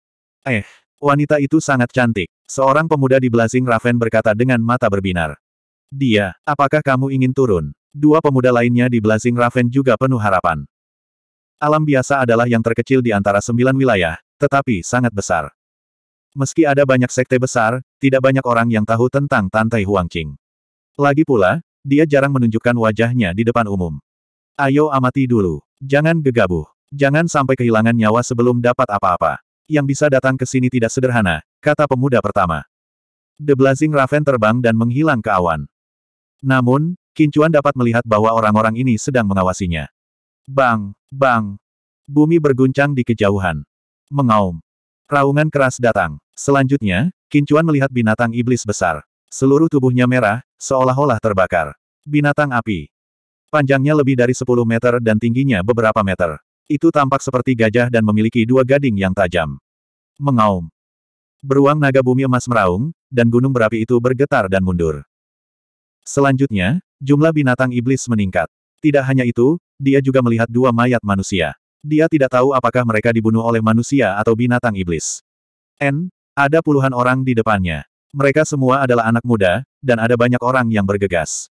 S1: Eh, wanita itu sangat cantik. Seorang pemuda di Blazing Raven berkata dengan mata berbinar. Dia, apakah kamu ingin turun? Dua pemuda lainnya di Blazing Raven juga penuh harapan. Alam biasa adalah yang terkecil di antara sembilan wilayah, tetapi sangat besar. Meski ada banyak sekte besar, tidak banyak orang yang tahu tentang Tantai Huangqing. Lagi pula, dia jarang menunjukkan wajahnya di depan umum. Ayo amati dulu. Jangan gegabuh, Jangan sampai kehilangan nyawa sebelum dapat apa-apa. Yang bisa datang ke sini tidak sederhana, kata pemuda pertama. The Blazing Raven terbang dan menghilang ke awan. Namun, Kincuan dapat melihat bahwa orang-orang ini sedang mengawasinya. Bang, bang. Bumi berguncang di kejauhan. Mengaum. Raungan keras datang. Selanjutnya, Kincuan melihat binatang iblis besar. Seluruh tubuhnya merah, seolah-olah terbakar. Binatang api. Panjangnya lebih dari 10 meter dan tingginya beberapa meter. Itu tampak seperti gajah dan memiliki dua gading yang tajam. Mengaum. Beruang naga bumi emas meraung, dan gunung berapi itu bergetar dan mundur. Selanjutnya, jumlah binatang iblis meningkat. Tidak hanya itu, dia juga melihat dua mayat manusia. Dia tidak tahu apakah mereka dibunuh oleh manusia atau binatang iblis. N, ada puluhan orang di depannya. Mereka semua adalah anak muda, dan ada banyak orang yang bergegas.